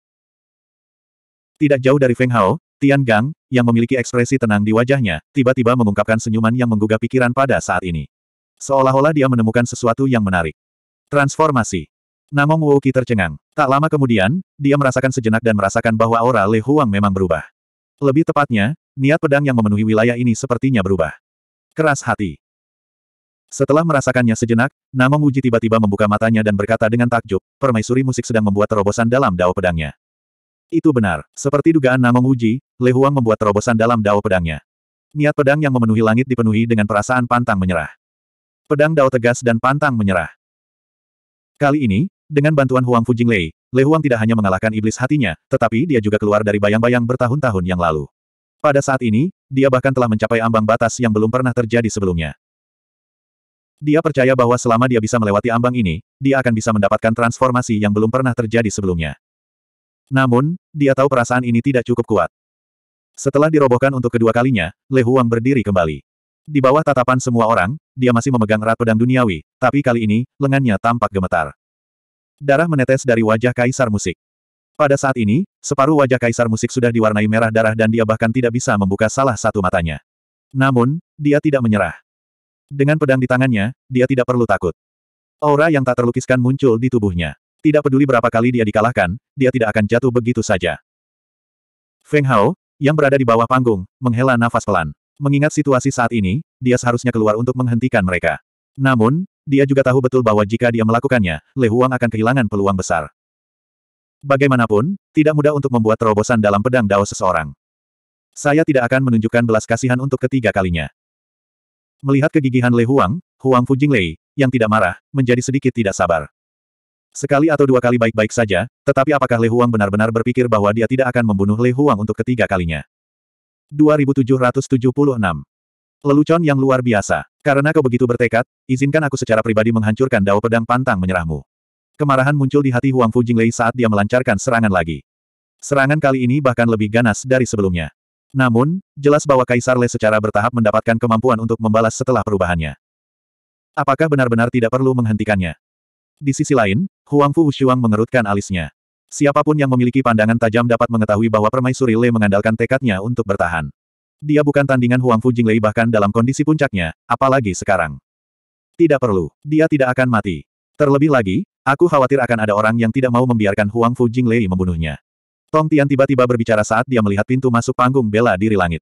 Tidak jauh dari Feng Hao, Tian Gang, yang memiliki ekspresi tenang di wajahnya, tiba-tiba mengungkapkan senyuman yang menggugah pikiran pada saat ini. Seolah-olah dia menemukan sesuatu yang menarik. Transformasi. Namong Qi tercengang. Tak lama kemudian, dia merasakan sejenak dan merasakan bahwa aura Le Huang memang berubah. Lebih tepatnya, niat pedang yang memenuhi wilayah ini sepertinya berubah. Keras hati. Setelah merasakannya sejenak, Namo Muji tiba-tiba membuka matanya dan berkata dengan takjub, permaisuri musik sedang membuat terobosan dalam dao pedangnya. Itu benar. Seperti dugaan Namo Muji, Le Huang membuat terobosan dalam dao pedangnya. Niat pedang yang memenuhi langit dipenuhi dengan perasaan pantang menyerah. Pedang dao tegas dan pantang menyerah. Kali ini, dengan bantuan Huang Fujing Lei, Le Huang tidak hanya mengalahkan iblis hatinya, tetapi dia juga keluar dari bayang-bayang bertahun-tahun yang lalu. Pada saat ini, dia bahkan telah mencapai ambang batas yang belum pernah terjadi sebelumnya. Dia percaya bahwa selama dia bisa melewati ambang ini, dia akan bisa mendapatkan transformasi yang belum pernah terjadi sebelumnya. Namun, dia tahu perasaan ini tidak cukup kuat. Setelah dirobohkan untuk kedua kalinya, Le Huang berdiri kembali. Di bawah tatapan semua orang, dia masih memegang erat pedang duniawi, tapi kali ini, lengannya tampak gemetar. Darah menetes dari wajah Kaisar Musik. Pada saat ini, separuh wajah Kaisar Musik sudah diwarnai merah darah dan dia bahkan tidak bisa membuka salah satu matanya. Namun, dia tidak menyerah. Dengan pedang di tangannya, dia tidak perlu takut. Aura yang tak terlukiskan muncul di tubuhnya. Tidak peduli berapa kali dia dikalahkan, dia tidak akan jatuh begitu saja. Feng Hao, yang berada di bawah panggung, menghela nafas pelan. Mengingat situasi saat ini, dia seharusnya keluar untuk menghentikan mereka. Namun, dia juga tahu betul bahwa jika dia melakukannya, Le Huang akan kehilangan peluang besar. Bagaimanapun, tidak mudah untuk membuat terobosan dalam pedang Dao seseorang. Saya tidak akan menunjukkan belas kasihan untuk ketiga kalinya. Melihat kegigihan Le Huang, Huang Fujing Lei, yang tidak marah, menjadi sedikit tidak sabar. Sekali atau dua kali baik-baik saja, tetapi apakah Le Huang benar-benar berpikir bahwa dia tidak akan membunuh Le Huang untuk ketiga kalinya? 2776 Lelucon yang luar biasa. Karena kau begitu bertekad, izinkan aku secara pribadi menghancurkan dao pedang pantang menyerahmu. Kemarahan muncul di hati Huang Fu Jinglei saat dia melancarkan serangan lagi. Serangan kali ini bahkan lebih ganas dari sebelumnya. Namun, jelas bahwa Kaisar Le secara bertahap mendapatkan kemampuan untuk membalas setelah perubahannya. Apakah benar-benar tidak perlu menghentikannya? Di sisi lain, Huang Fu Wushuang mengerutkan alisnya. Siapapun yang memiliki pandangan tajam dapat mengetahui bahwa permaisuri Le mengandalkan tekadnya untuk bertahan. Dia bukan tandingan Huang Fu Jinglei bahkan dalam kondisi puncaknya, apalagi sekarang. Tidak perlu, dia tidak akan mati. Terlebih lagi, aku khawatir akan ada orang yang tidak mau membiarkan Huang Fu Jinglei membunuhnya. Tong Tian tiba-tiba berbicara saat dia melihat pintu masuk panggung bela diri langit.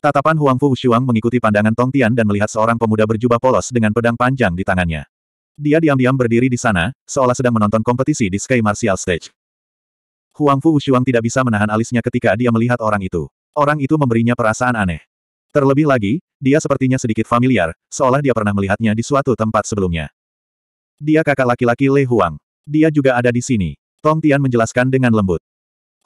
Tatapan Huang Fu Shuang mengikuti pandangan Tong Tian dan melihat seorang pemuda berjubah polos dengan pedang panjang di tangannya. Dia diam-diam berdiri di sana, seolah sedang menonton kompetisi di Sky Martial Stage. Huang Fu Shuang tidak bisa menahan alisnya ketika dia melihat orang itu. Orang itu memberinya perasaan aneh. Terlebih lagi, dia sepertinya sedikit familiar, seolah dia pernah melihatnya di suatu tempat sebelumnya. Dia kakak laki-laki Le Huang. Dia juga ada di sini. Tong Tian menjelaskan dengan lembut.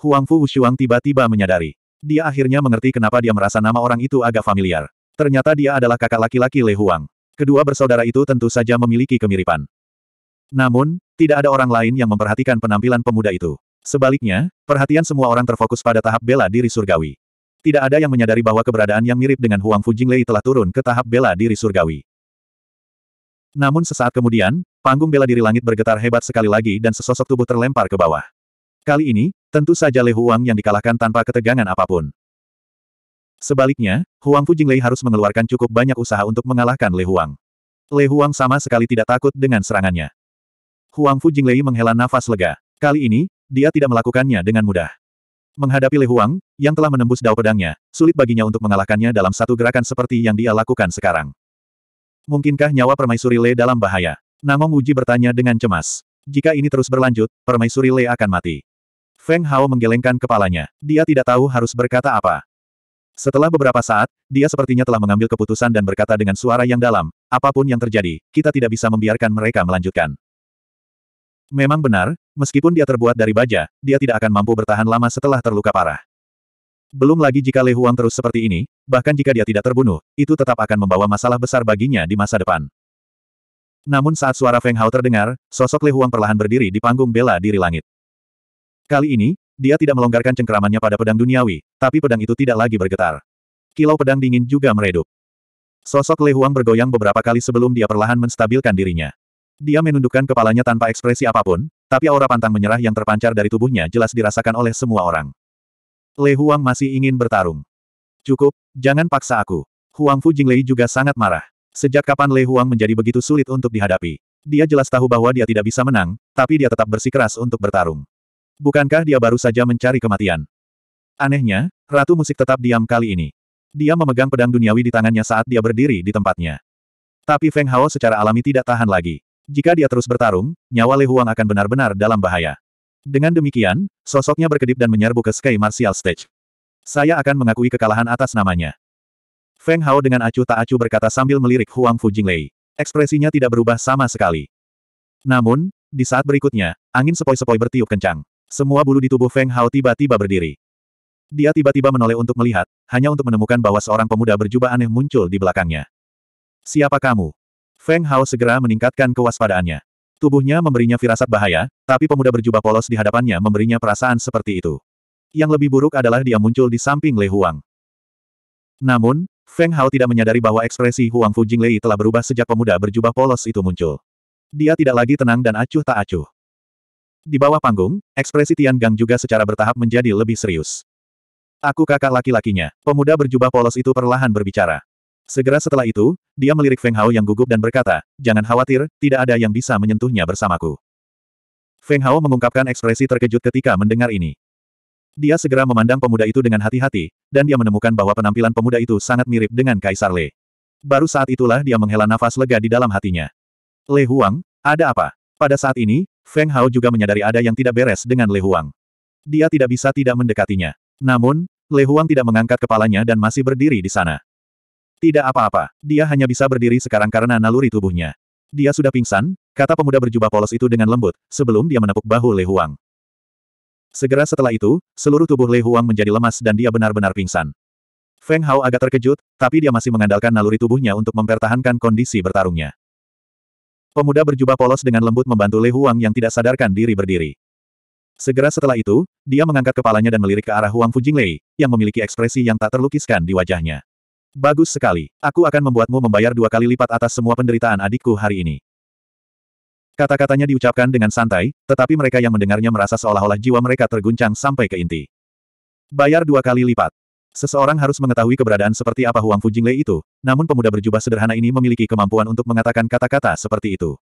Huang Fu Wushuang tiba-tiba menyadari. Dia akhirnya mengerti kenapa dia merasa nama orang itu agak familiar. Ternyata dia adalah kakak laki-laki Le Huang. Kedua bersaudara itu tentu saja memiliki kemiripan. Namun, tidak ada orang lain yang memperhatikan penampilan pemuda itu. Sebaliknya, perhatian semua orang terfokus pada tahap bela diri surgawi. Tidak ada yang menyadari bahwa keberadaan yang mirip dengan Huang Fu Jinglei telah turun ke tahap bela diri surgawi. Namun sesaat kemudian, panggung bela diri langit bergetar hebat sekali lagi dan sesosok tubuh terlempar ke bawah. Kali ini, tentu saja Le Huang yang dikalahkan tanpa ketegangan apapun. Sebaliknya, Huang Fu Fujinglei harus mengeluarkan cukup banyak usaha untuk mengalahkan Le Huang. Le Huang sama sekali tidak takut dengan serangannya. Huang Fu Fujinglei menghela nafas lega. Kali ini, dia tidak melakukannya dengan mudah. Menghadapi Le Huang, yang telah menembus dao pedangnya, sulit baginya untuk mengalahkannya dalam satu gerakan seperti yang dia lakukan sekarang. Mungkinkah nyawa permaisuri Le dalam bahaya? Namong Uji bertanya dengan cemas. Jika ini terus berlanjut, permaisuri Le akan mati. Feng Hao menggelengkan kepalanya. Dia tidak tahu harus berkata apa. Setelah beberapa saat, dia sepertinya telah mengambil keputusan dan berkata dengan suara yang dalam, apapun yang terjadi, kita tidak bisa membiarkan mereka melanjutkan. Memang benar, meskipun dia terbuat dari baja, dia tidak akan mampu bertahan lama setelah terluka parah. Belum lagi jika Le Huang terus seperti ini, bahkan jika dia tidak terbunuh, itu tetap akan membawa masalah besar baginya di masa depan. Namun saat suara Feng Hao terdengar, sosok Le Huang perlahan berdiri di panggung bela diri langit. Kali ini, dia tidak melonggarkan cengkeramannya pada pedang duniawi, tapi pedang itu tidak lagi bergetar. Kilau pedang dingin juga meredup. Sosok Le Huang bergoyang beberapa kali sebelum dia perlahan menstabilkan dirinya. Dia menundukkan kepalanya tanpa ekspresi apapun, tapi aura pantang menyerah yang terpancar dari tubuhnya jelas dirasakan oleh semua orang. Le Huang masih ingin bertarung. Cukup, jangan paksa aku. Huang Fu Jinglei juga sangat marah. Sejak kapan Le Huang menjadi begitu sulit untuk dihadapi? Dia jelas tahu bahwa dia tidak bisa menang, tapi dia tetap bersikeras untuk bertarung. Bukankah dia baru saja mencari kematian? Anehnya, Ratu Musik tetap diam kali ini. Dia memegang pedang duniawi di tangannya saat dia berdiri di tempatnya. Tapi Feng Hao secara alami tidak tahan lagi. Jika dia terus bertarung, nyawa Le Huang akan benar-benar dalam bahaya. Dengan demikian, sosoknya berkedip dan menyerbu ke Sky Martial Stage. Saya akan mengakui kekalahan atas namanya. Feng Hao dengan acuh tak acuh berkata sambil melirik Huang Fu Jinglei. Ekspresinya tidak berubah sama sekali. Namun, di saat berikutnya, angin sepoi-sepoi bertiup kencang. Semua bulu di tubuh Feng Hao tiba-tiba berdiri. Dia tiba-tiba menoleh untuk melihat, hanya untuk menemukan bahwa seorang pemuda berjubah aneh muncul di belakangnya. Siapa kamu? Feng Hao segera meningkatkan kewaspadaannya. Tubuhnya memberinya firasat bahaya, tapi pemuda berjubah polos di hadapannya memberinya perasaan seperti itu. Yang lebih buruk adalah dia muncul di samping Lei Huang. Namun, Feng Hao tidak menyadari bahwa ekspresi Huang Fu Lei telah berubah sejak pemuda berjubah polos itu muncul. Dia tidak lagi tenang dan acuh tak acuh. Di bawah panggung, ekspresi Tian Gang juga secara bertahap menjadi lebih serius. Aku kakak laki-lakinya. Pemuda berjubah polos itu perlahan berbicara. Segera setelah itu, dia melirik Feng Hao yang gugup dan berkata, jangan khawatir, tidak ada yang bisa menyentuhnya bersamaku. Feng Hao mengungkapkan ekspresi terkejut ketika mendengar ini. Dia segera memandang pemuda itu dengan hati-hati, dan dia menemukan bahwa penampilan pemuda itu sangat mirip dengan Kaisar Le. Baru saat itulah dia menghela nafas lega di dalam hatinya. Le Huang, ada apa? Pada saat ini, Feng Hao juga menyadari ada yang tidak beres dengan Le Huang. Dia tidak bisa tidak mendekatinya. Namun, Le Huang tidak mengangkat kepalanya dan masih berdiri di sana. Tidak apa-apa, dia hanya bisa berdiri sekarang karena naluri tubuhnya. Dia sudah pingsan, kata pemuda berjubah polos itu dengan lembut, sebelum dia menepuk bahu Le Huang. Segera setelah itu, seluruh tubuh Le Huang menjadi lemas dan dia benar-benar pingsan. Feng Hao agak terkejut, tapi dia masih mengandalkan naluri tubuhnya untuk mempertahankan kondisi bertarungnya. Pemuda berjubah polos dengan lembut membantu Le Huang yang tidak sadarkan diri berdiri. Segera setelah itu, dia mengangkat kepalanya dan melirik ke arah Huang Lei, yang memiliki ekspresi yang tak terlukiskan di wajahnya. Bagus sekali. Aku akan membuatmu membayar dua kali lipat atas semua penderitaan adikku hari ini. Kata-katanya diucapkan dengan santai, tetapi mereka yang mendengarnya merasa seolah-olah jiwa mereka terguncang sampai ke inti. Bayar dua kali lipat. Seseorang harus mengetahui keberadaan seperti apa Huang Lei itu, namun pemuda berjubah sederhana ini memiliki kemampuan untuk mengatakan kata-kata seperti itu.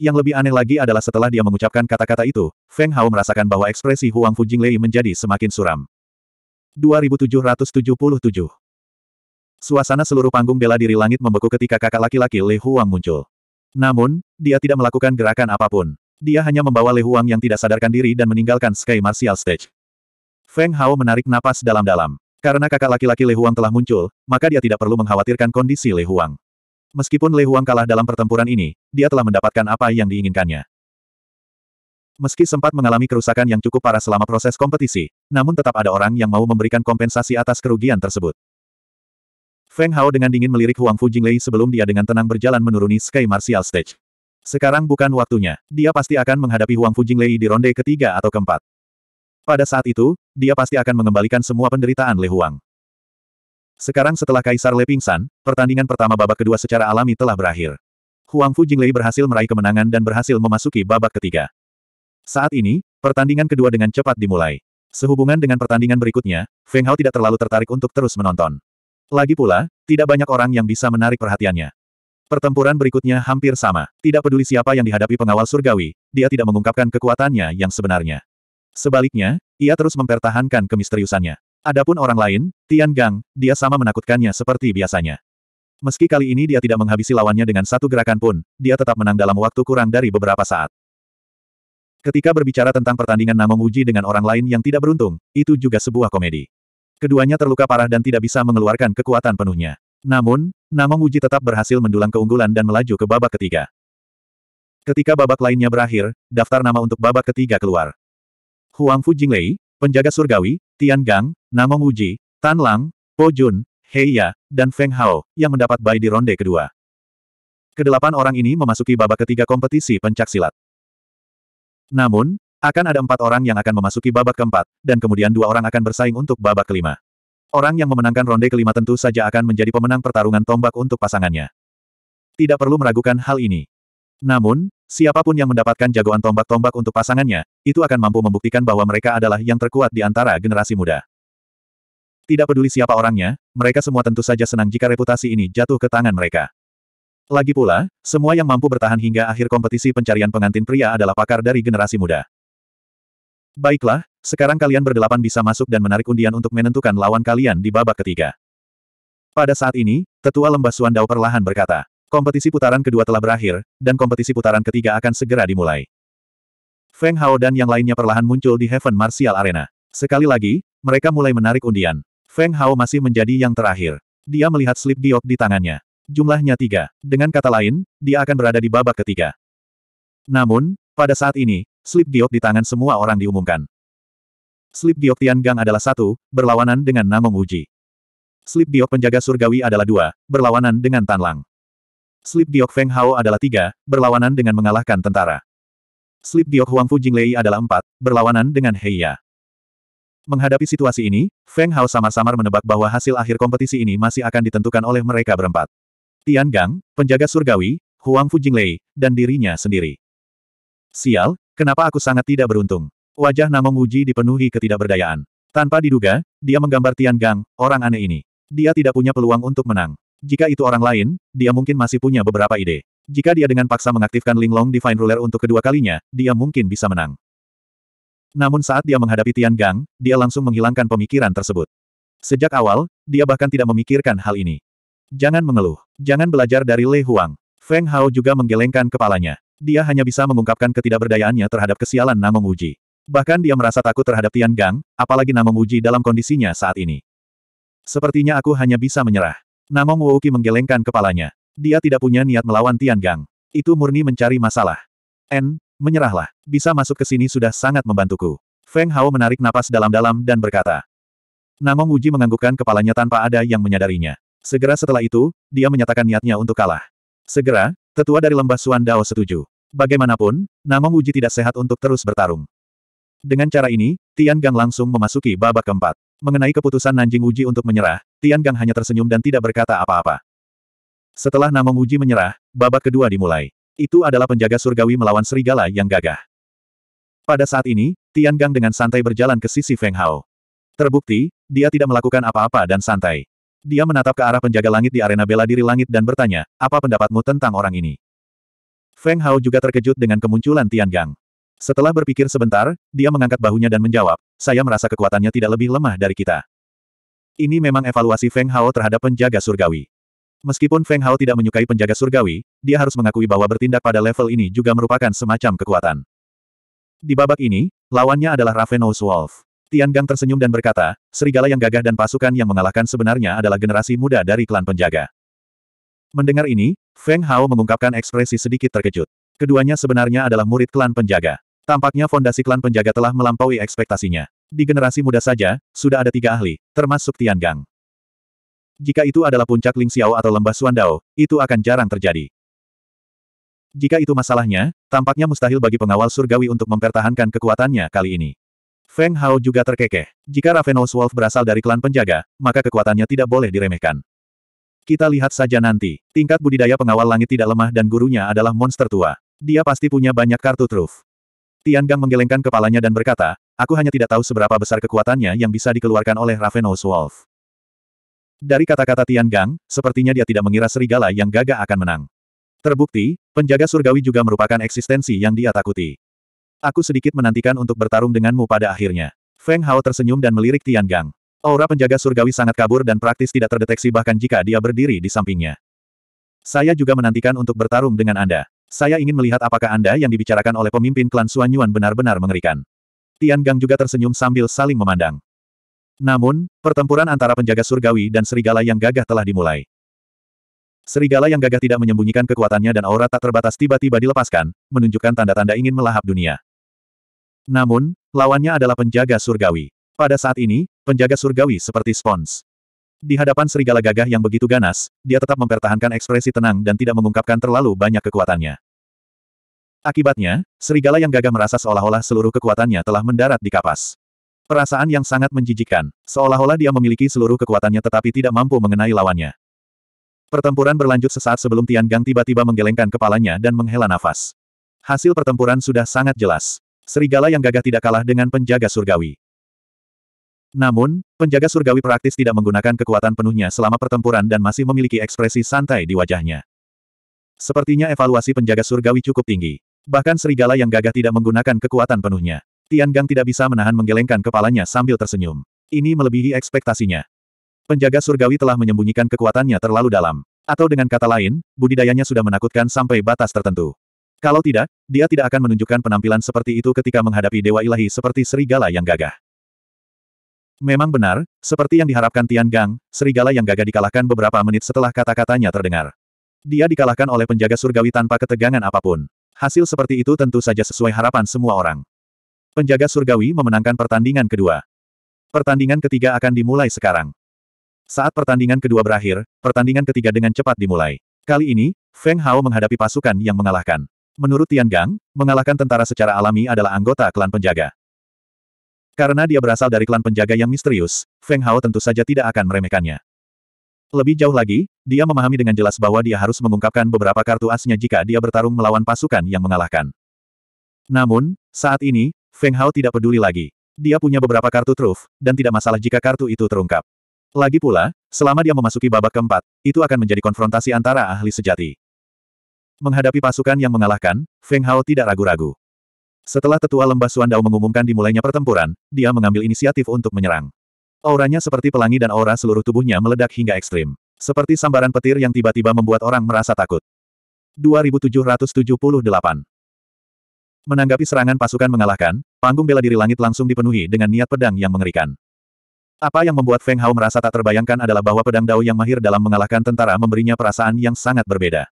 Yang lebih aneh lagi adalah setelah dia mengucapkan kata-kata itu, Feng Hao merasakan bahwa ekspresi Huang Lei menjadi semakin suram. 2777 Suasana seluruh panggung bela diri langit membeku ketika kakak laki-laki Le Huang muncul. Namun, dia tidak melakukan gerakan apapun. Dia hanya membawa Le Huang yang tidak sadarkan diri dan meninggalkan Sky Martial Stage. Feng Hao menarik napas dalam-dalam. Karena kakak laki-laki Le Huang telah muncul, maka dia tidak perlu mengkhawatirkan kondisi Le Huang. Meskipun Le Huang kalah dalam pertempuran ini, dia telah mendapatkan apa yang diinginkannya. Meski sempat mengalami kerusakan yang cukup parah selama proses kompetisi, namun tetap ada orang yang mau memberikan kompensasi atas kerugian tersebut. Feng Hao dengan dingin melirik Huang Fu Jinglei sebelum dia dengan tenang berjalan menuruni Sky Martial Stage. Sekarang bukan waktunya. Dia pasti akan menghadapi Huang Fu Jinglei di ronde ketiga atau keempat. Pada saat itu, dia pasti akan mengembalikan semua penderitaan Le Huang. Sekarang setelah Kaisar Le pingsan, pertandingan pertama babak kedua secara alami telah berakhir. Huang Fu Jinglei berhasil meraih kemenangan dan berhasil memasuki babak ketiga. Saat ini, pertandingan kedua dengan cepat dimulai. Sehubungan dengan pertandingan berikutnya, Feng Hao tidak terlalu tertarik untuk terus menonton. Lagi pula, tidak banyak orang yang bisa menarik perhatiannya. Pertempuran berikutnya hampir sama. Tidak peduli siapa yang dihadapi pengawal surgawi, dia tidak mengungkapkan kekuatannya yang sebenarnya. Sebaliknya, ia terus mempertahankan kemisteriusannya. Adapun orang lain, Tian Gang, dia sama menakutkannya seperti biasanya. Meski kali ini dia tidak menghabisi lawannya dengan satu gerakan pun, dia tetap menang dalam waktu kurang dari beberapa saat. Ketika berbicara tentang pertandingan Namong Uji dengan orang lain yang tidak beruntung, itu juga sebuah komedi. Keduanya terluka parah dan tidak bisa mengeluarkan kekuatan penuhnya. Namun, Namong Uji tetap berhasil mendulang keunggulan dan melaju ke babak ketiga. Ketika babak lainnya berakhir, daftar nama untuk babak ketiga keluar. Huang Fu Jinglei, penjaga surgawi, Tian Gang, Namong Uji, Tan Lang, Po Jun, Ya, dan Feng Hao, yang mendapat bayi di ronde kedua. Kedelapan orang ini memasuki babak ketiga kompetisi pencaksilat. Namun, akan ada empat orang yang akan memasuki babak keempat, dan kemudian dua orang akan bersaing untuk babak kelima. Orang yang memenangkan ronde kelima tentu saja akan menjadi pemenang pertarungan tombak untuk pasangannya. Tidak perlu meragukan hal ini. Namun, siapapun yang mendapatkan jagoan tombak-tombak untuk pasangannya, itu akan mampu membuktikan bahwa mereka adalah yang terkuat di antara generasi muda. Tidak peduli siapa orangnya, mereka semua tentu saja senang jika reputasi ini jatuh ke tangan mereka. Lagi pula, semua yang mampu bertahan hingga akhir kompetisi pencarian pengantin pria adalah pakar dari generasi muda. Baiklah, sekarang kalian berdelapan bisa masuk dan menarik undian untuk menentukan lawan kalian di babak ketiga. Pada saat ini, Tetua Lembah Suan Dao perlahan berkata, kompetisi putaran kedua telah berakhir, dan kompetisi putaran ketiga akan segera dimulai. Feng Hao dan yang lainnya perlahan muncul di Heaven Martial Arena. Sekali lagi, mereka mulai menarik undian. Feng Hao masih menjadi yang terakhir. Dia melihat slip giok di tangannya. Jumlahnya tiga. Dengan kata lain, dia akan berada di babak ketiga. Namun, pada saat ini, Slip Giok di tangan semua orang diumumkan. Slip Giok Tian Gang adalah satu, berlawanan dengan Namong Uji. Slip Giok penjaga surgawi adalah dua, berlawanan dengan Tan Lang. Slip Giok Feng Hao adalah tiga, berlawanan dengan mengalahkan tentara. Slip Giok Huang Fu Jing Lei adalah empat, berlawanan dengan Hei Ya. Menghadapi situasi ini, Feng Hao samar-samar menebak bahwa hasil akhir kompetisi ini masih akan ditentukan oleh mereka berempat. Tian Gang, penjaga surgawi, Huang Fu Jing Lei, dan dirinya sendiri. Sial, Kenapa aku sangat tidak beruntung? Wajah Namong Wuji dipenuhi ketidakberdayaan. Tanpa diduga, dia menggambar Tian Gang, orang aneh ini. Dia tidak punya peluang untuk menang. Jika itu orang lain, dia mungkin masih punya beberapa ide. Jika dia dengan paksa mengaktifkan Linglong Divine Ruler untuk kedua kalinya, dia mungkin bisa menang. Namun saat dia menghadapi Tian Gang, dia langsung menghilangkan pemikiran tersebut. Sejak awal, dia bahkan tidak memikirkan hal ini. Jangan mengeluh. Jangan belajar dari Lei Huang. Feng Hao juga menggelengkan kepalanya. Dia hanya bisa mengungkapkan ketidakberdayaannya terhadap kesialan Namong Uji. Bahkan dia merasa takut terhadap Tian Gang, apalagi Namong Uji dalam kondisinya saat ini. Sepertinya aku hanya bisa menyerah. Namong Wouki menggelengkan kepalanya. Dia tidak punya niat melawan Tian Gang. Itu murni mencari masalah. N, menyerahlah. Bisa masuk ke sini sudah sangat membantuku. Feng Hao menarik napas dalam-dalam dan berkata. Namong Uji menganggukkan kepalanya tanpa ada yang menyadarinya. Segera setelah itu, dia menyatakan niatnya untuk kalah. Segera, tetua dari lembah Suan Dao setuju. Bagaimanapun, Namong Uji tidak sehat untuk terus bertarung. Dengan cara ini, Tian Gang langsung memasuki babak keempat. Mengenai keputusan Nanjing Uji untuk menyerah, Tian Gang hanya tersenyum dan tidak berkata apa-apa. Setelah Namong Uji menyerah, babak kedua dimulai. Itu adalah penjaga surgawi melawan serigala yang gagah. Pada saat ini, Tian Gang dengan santai berjalan ke sisi Feng Hao. Terbukti, dia tidak melakukan apa-apa dan santai. Dia menatap ke arah penjaga langit di arena bela diri langit dan bertanya, apa pendapatmu tentang orang ini? Feng Hao juga terkejut dengan kemunculan Tian Gang. Setelah berpikir sebentar, dia mengangkat bahunya dan menjawab, saya merasa kekuatannya tidak lebih lemah dari kita. Ini memang evaluasi Feng Hao terhadap penjaga surgawi. Meskipun Feng Hao tidak menyukai penjaga surgawi, dia harus mengakui bahwa bertindak pada level ini juga merupakan semacam kekuatan. Di babak ini, lawannya adalah Ravenous Wolf. Tian Gang tersenyum dan berkata, serigala yang gagah dan pasukan yang mengalahkan sebenarnya adalah generasi muda dari klan penjaga. Mendengar ini, Feng Hao mengungkapkan ekspresi sedikit terkejut. Keduanya sebenarnya adalah murid klan penjaga. Tampaknya fondasi klan penjaga telah melampaui ekspektasinya. Di generasi muda saja, sudah ada tiga ahli, termasuk Tian Gang. Jika itu adalah puncak Ling Xiao atau lembah Suandao, itu akan jarang terjadi. Jika itu masalahnya, tampaknya mustahil bagi pengawal surgawi untuk mempertahankan kekuatannya kali ini. Feng Hao juga terkekeh. Jika Ravenous Wolf berasal dari klan penjaga, maka kekuatannya tidak boleh diremehkan. Kita lihat saja nanti. Tingkat budidaya pengawal langit tidak lemah dan gurunya adalah monster tua. Dia pasti punya banyak kartu truf. Tian Gang menggelengkan kepalanya dan berkata, aku hanya tidak tahu seberapa besar kekuatannya yang bisa dikeluarkan oleh Ravenous Wolf. Dari kata-kata Tian Gang, sepertinya dia tidak mengira serigala yang gagah akan menang. Terbukti, penjaga surgawi juga merupakan eksistensi yang dia takuti. Aku sedikit menantikan untuk bertarung denganmu pada akhirnya. Feng Hao tersenyum dan melirik Tian Gang. Aura penjaga surgawi sangat kabur dan praktis tidak terdeteksi bahkan jika dia berdiri di sampingnya. Saya juga menantikan untuk bertarung dengan Anda. Saya ingin melihat apakah Anda yang dibicarakan oleh pemimpin klan Yuan benar-benar mengerikan. Tian Gang juga tersenyum sambil saling memandang. Namun, pertempuran antara penjaga surgawi dan serigala yang gagah telah dimulai. Serigala yang gagah tidak menyembunyikan kekuatannya dan aura tak terbatas tiba-tiba dilepaskan, menunjukkan tanda-tanda ingin melahap dunia. Namun, lawannya adalah penjaga surgawi. Pada saat ini, penjaga surgawi seperti spons. Di hadapan serigala gagah yang begitu ganas, dia tetap mempertahankan ekspresi tenang dan tidak mengungkapkan terlalu banyak kekuatannya. Akibatnya, serigala yang gagah merasa seolah-olah seluruh kekuatannya telah mendarat di kapas. Perasaan yang sangat menjijikkan, seolah-olah dia memiliki seluruh kekuatannya tetapi tidak mampu mengenai lawannya. Pertempuran berlanjut sesaat sebelum Tian Gang tiba-tiba menggelengkan kepalanya dan menghela nafas. Hasil pertempuran sudah sangat jelas serigala yang gagah tidak kalah dengan penjaga surgawi. Namun, penjaga surgawi praktis tidak menggunakan kekuatan penuhnya selama pertempuran dan masih memiliki ekspresi santai di wajahnya. Sepertinya evaluasi penjaga surgawi cukup tinggi. Bahkan serigala yang gagah tidak menggunakan kekuatan penuhnya. Tian Gang tidak bisa menahan menggelengkan kepalanya sambil tersenyum. Ini melebihi ekspektasinya. Penjaga surgawi telah menyembunyikan kekuatannya terlalu dalam. Atau dengan kata lain, budidayanya sudah menakutkan sampai batas tertentu. Kalau tidak, dia tidak akan menunjukkan penampilan seperti itu ketika menghadapi Dewa Ilahi seperti serigala yang gagah. Memang benar, seperti yang diharapkan Tian Gang, serigala yang gagah dikalahkan beberapa menit setelah kata-katanya terdengar. Dia dikalahkan oleh penjaga surgawi tanpa ketegangan apapun. Hasil seperti itu tentu saja sesuai harapan semua orang. Penjaga surgawi memenangkan pertandingan kedua. Pertandingan ketiga akan dimulai sekarang. Saat pertandingan kedua berakhir, pertandingan ketiga dengan cepat dimulai. Kali ini, Feng Hao menghadapi pasukan yang mengalahkan. Menurut Tian Gang, mengalahkan tentara secara alami adalah anggota klan penjaga. Karena dia berasal dari klan penjaga yang misterius, Feng Hao tentu saja tidak akan meremehkannya. Lebih jauh lagi, dia memahami dengan jelas bahwa dia harus mengungkapkan beberapa kartu asnya jika dia bertarung melawan pasukan yang mengalahkan. Namun, saat ini, Feng Hao tidak peduli lagi. Dia punya beberapa kartu truf, dan tidak masalah jika kartu itu terungkap. Lagi pula, selama dia memasuki babak keempat, itu akan menjadi konfrontasi antara ahli sejati. Menghadapi pasukan yang mengalahkan, Feng Hao tidak ragu-ragu. Setelah tetua lembah Suandao mengumumkan dimulainya pertempuran, dia mengambil inisiatif untuk menyerang. Auranya seperti pelangi dan aura seluruh tubuhnya meledak hingga ekstrim. Seperti sambaran petir yang tiba-tiba membuat orang merasa takut. 2778 Menanggapi serangan pasukan mengalahkan, panggung bela diri langit langsung dipenuhi dengan niat pedang yang mengerikan. Apa yang membuat Feng Hao merasa tak terbayangkan adalah bahwa pedang Dao yang mahir dalam mengalahkan tentara memberinya perasaan yang sangat berbeda.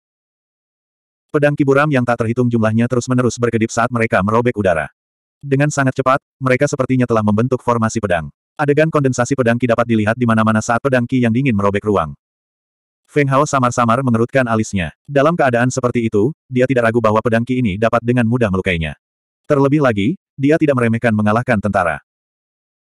Pedang kiburam yang tak terhitung jumlahnya terus-menerus berkedip saat mereka merobek udara. Dengan sangat cepat, mereka sepertinya telah membentuk formasi pedang. Adegan kondensasi pedang ki dapat dilihat di mana-mana saat pedang ki yang dingin merobek ruang. Feng Hao samar-samar mengerutkan alisnya. Dalam keadaan seperti itu, dia tidak ragu bahwa pedang ki ini dapat dengan mudah melukainya. Terlebih lagi, dia tidak meremehkan mengalahkan tentara.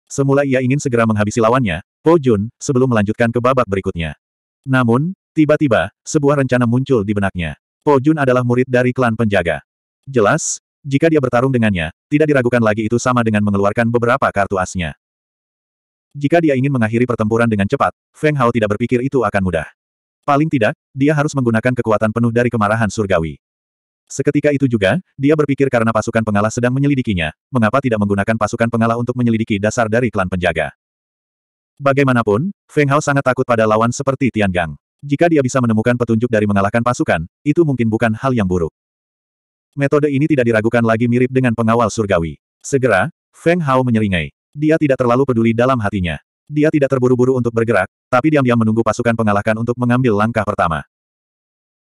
Semula ia ingin segera menghabisi lawannya, Po Jun, sebelum melanjutkan ke babak berikutnya. Namun, tiba-tiba, sebuah rencana muncul di benaknya. Po Jun adalah murid dari klan penjaga. Jelas, jika dia bertarung dengannya, tidak diragukan lagi itu sama dengan mengeluarkan beberapa kartu asnya. Jika dia ingin mengakhiri pertempuran dengan cepat, Feng Hao tidak berpikir itu akan mudah. Paling tidak, dia harus menggunakan kekuatan penuh dari kemarahan surgawi. Seketika itu juga, dia berpikir karena pasukan pengalah sedang menyelidikinya, mengapa tidak menggunakan pasukan pengalah untuk menyelidiki dasar dari klan penjaga. Bagaimanapun, Feng Hao sangat takut pada lawan seperti Tian Gang. Jika dia bisa menemukan petunjuk dari mengalahkan pasukan, itu mungkin bukan hal yang buruk. Metode ini tidak diragukan lagi mirip dengan pengawal surgawi. Segera, Feng Hao menyeringai. Dia tidak terlalu peduli dalam hatinya. Dia tidak terburu-buru untuk bergerak, tapi diam-diam menunggu pasukan pengalahkan untuk mengambil langkah pertama.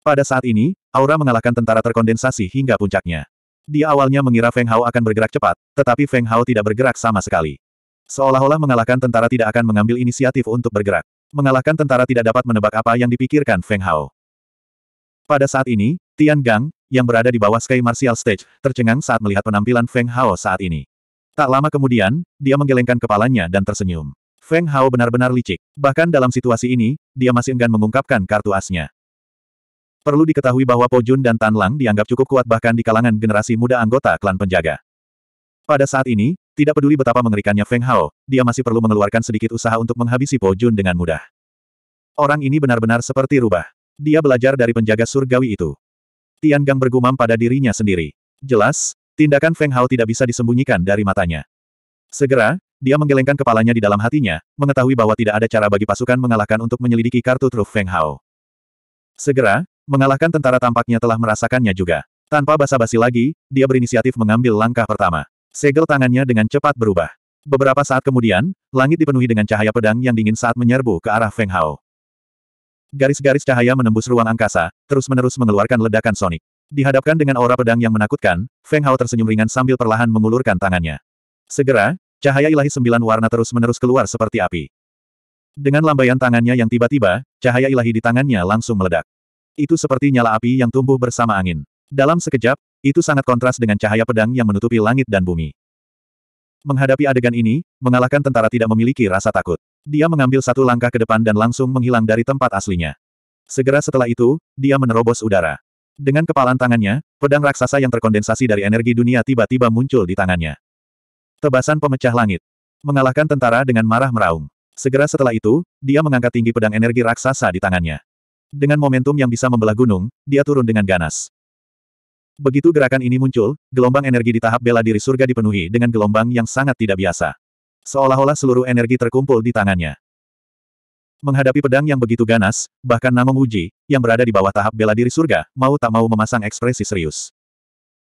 Pada saat ini, aura mengalahkan tentara terkondensasi hingga puncaknya. Dia awalnya mengira Feng Hao akan bergerak cepat, tetapi Feng Hao tidak bergerak sama sekali. Seolah-olah mengalahkan tentara tidak akan mengambil inisiatif untuk bergerak. Mengalahkan tentara tidak dapat menebak apa yang dipikirkan Feng Hao. Pada saat ini, Tian Gang, yang berada di bawah Sky Martial Stage, tercengang saat melihat penampilan Feng Hao saat ini. Tak lama kemudian, dia menggelengkan kepalanya dan tersenyum. Feng Hao benar-benar licik. Bahkan dalam situasi ini, dia masih enggan mengungkapkan kartu asnya. Perlu diketahui bahwa Po Jun dan Tan Lang dianggap cukup kuat bahkan di kalangan generasi muda anggota klan penjaga. Pada saat ini, tidak peduli betapa mengerikannya Feng Hao, dia masih perlu mengeluarkan sedikit usaha untuk menghabisi Po Jun dengan mudah. Orang ini benar-benar seperti rubah. Dia belajar dari penjaga surgawi itu. Tian Gang bergumam pada dirinya sendiri. Jelas, tindakan Feng Hao tidak bisa disembunyikan dari matanya. Segera, dia menggelengkan kepalanya di dalam hatinya, mengetahui bahwa tidak ada cara bagi pasukan mengalahkan untuk menyelidiki kartu truf Feng Hao. Segera, mengalahkan tentara tampaknya telah merasakannya juga. Tanpa basa-basi lagi, dia berinisiatif mengambil langkah pertama. Segel tangannya dengan cepat berubah. Beberapa saat kemudian, langit dipenuhi dengan cahaya pedang yang dingin saat menyerbu ke arah Feng Hao. Garis-garis cahaya menembus ruang angkasa, terus-menerus mengeluarkan ledakan sonik. Dihadapkan dengan aura pedang yang menakutkan, Feng Hao tersenyum ringan sambil perlahan mengulurkan tangannya. Segera, cahaya ilahi sembilan warna terus-menerus keluar seperti api. Dengan lambaian tangannya yang tiba-tiba, cahaya ilahi di tangannya langsung meledak. Itu seperti nyala api yang tumbuh bersama angin. Dalam sekejap, itu sangat kontras dengan cahaya pedang yang menutupi langit dan bumi. Menghadapi adegan ini, mengalahkan tentara tidak memiliki rasa takut. Dia mengambil satu langkah ke depan dan langsung menghilang dari tempat aslinya. Segera setelah itu, dia menerobos udara. Dengan kepalan tangannya, pedang raksasa yang terkondensasi dari energi dunia tiba-tiba muncul di tangannya. Tebasan pemecah langit. Mengalahkan tentara dengan marah meraung. Segera setelah itu, dia mengangkat tinggi pedang energi raksasa di tangannya. Dengan momentum yang bisa membelah gunung, dia turun dengan ganas. Begitu gerakan ini muncul, gelombang energi di tahap bela diri surga dipenuhi dengan gelombang yang sangat tidak biasa. Seolah-olah seluruh energi terkumpul di tangannya. Menghadapi pedang yang begitu ganas, bahkan Namong Uji, yang berada di bawah tahap bela diri surga, mau tak mau memasang ekspresi serius.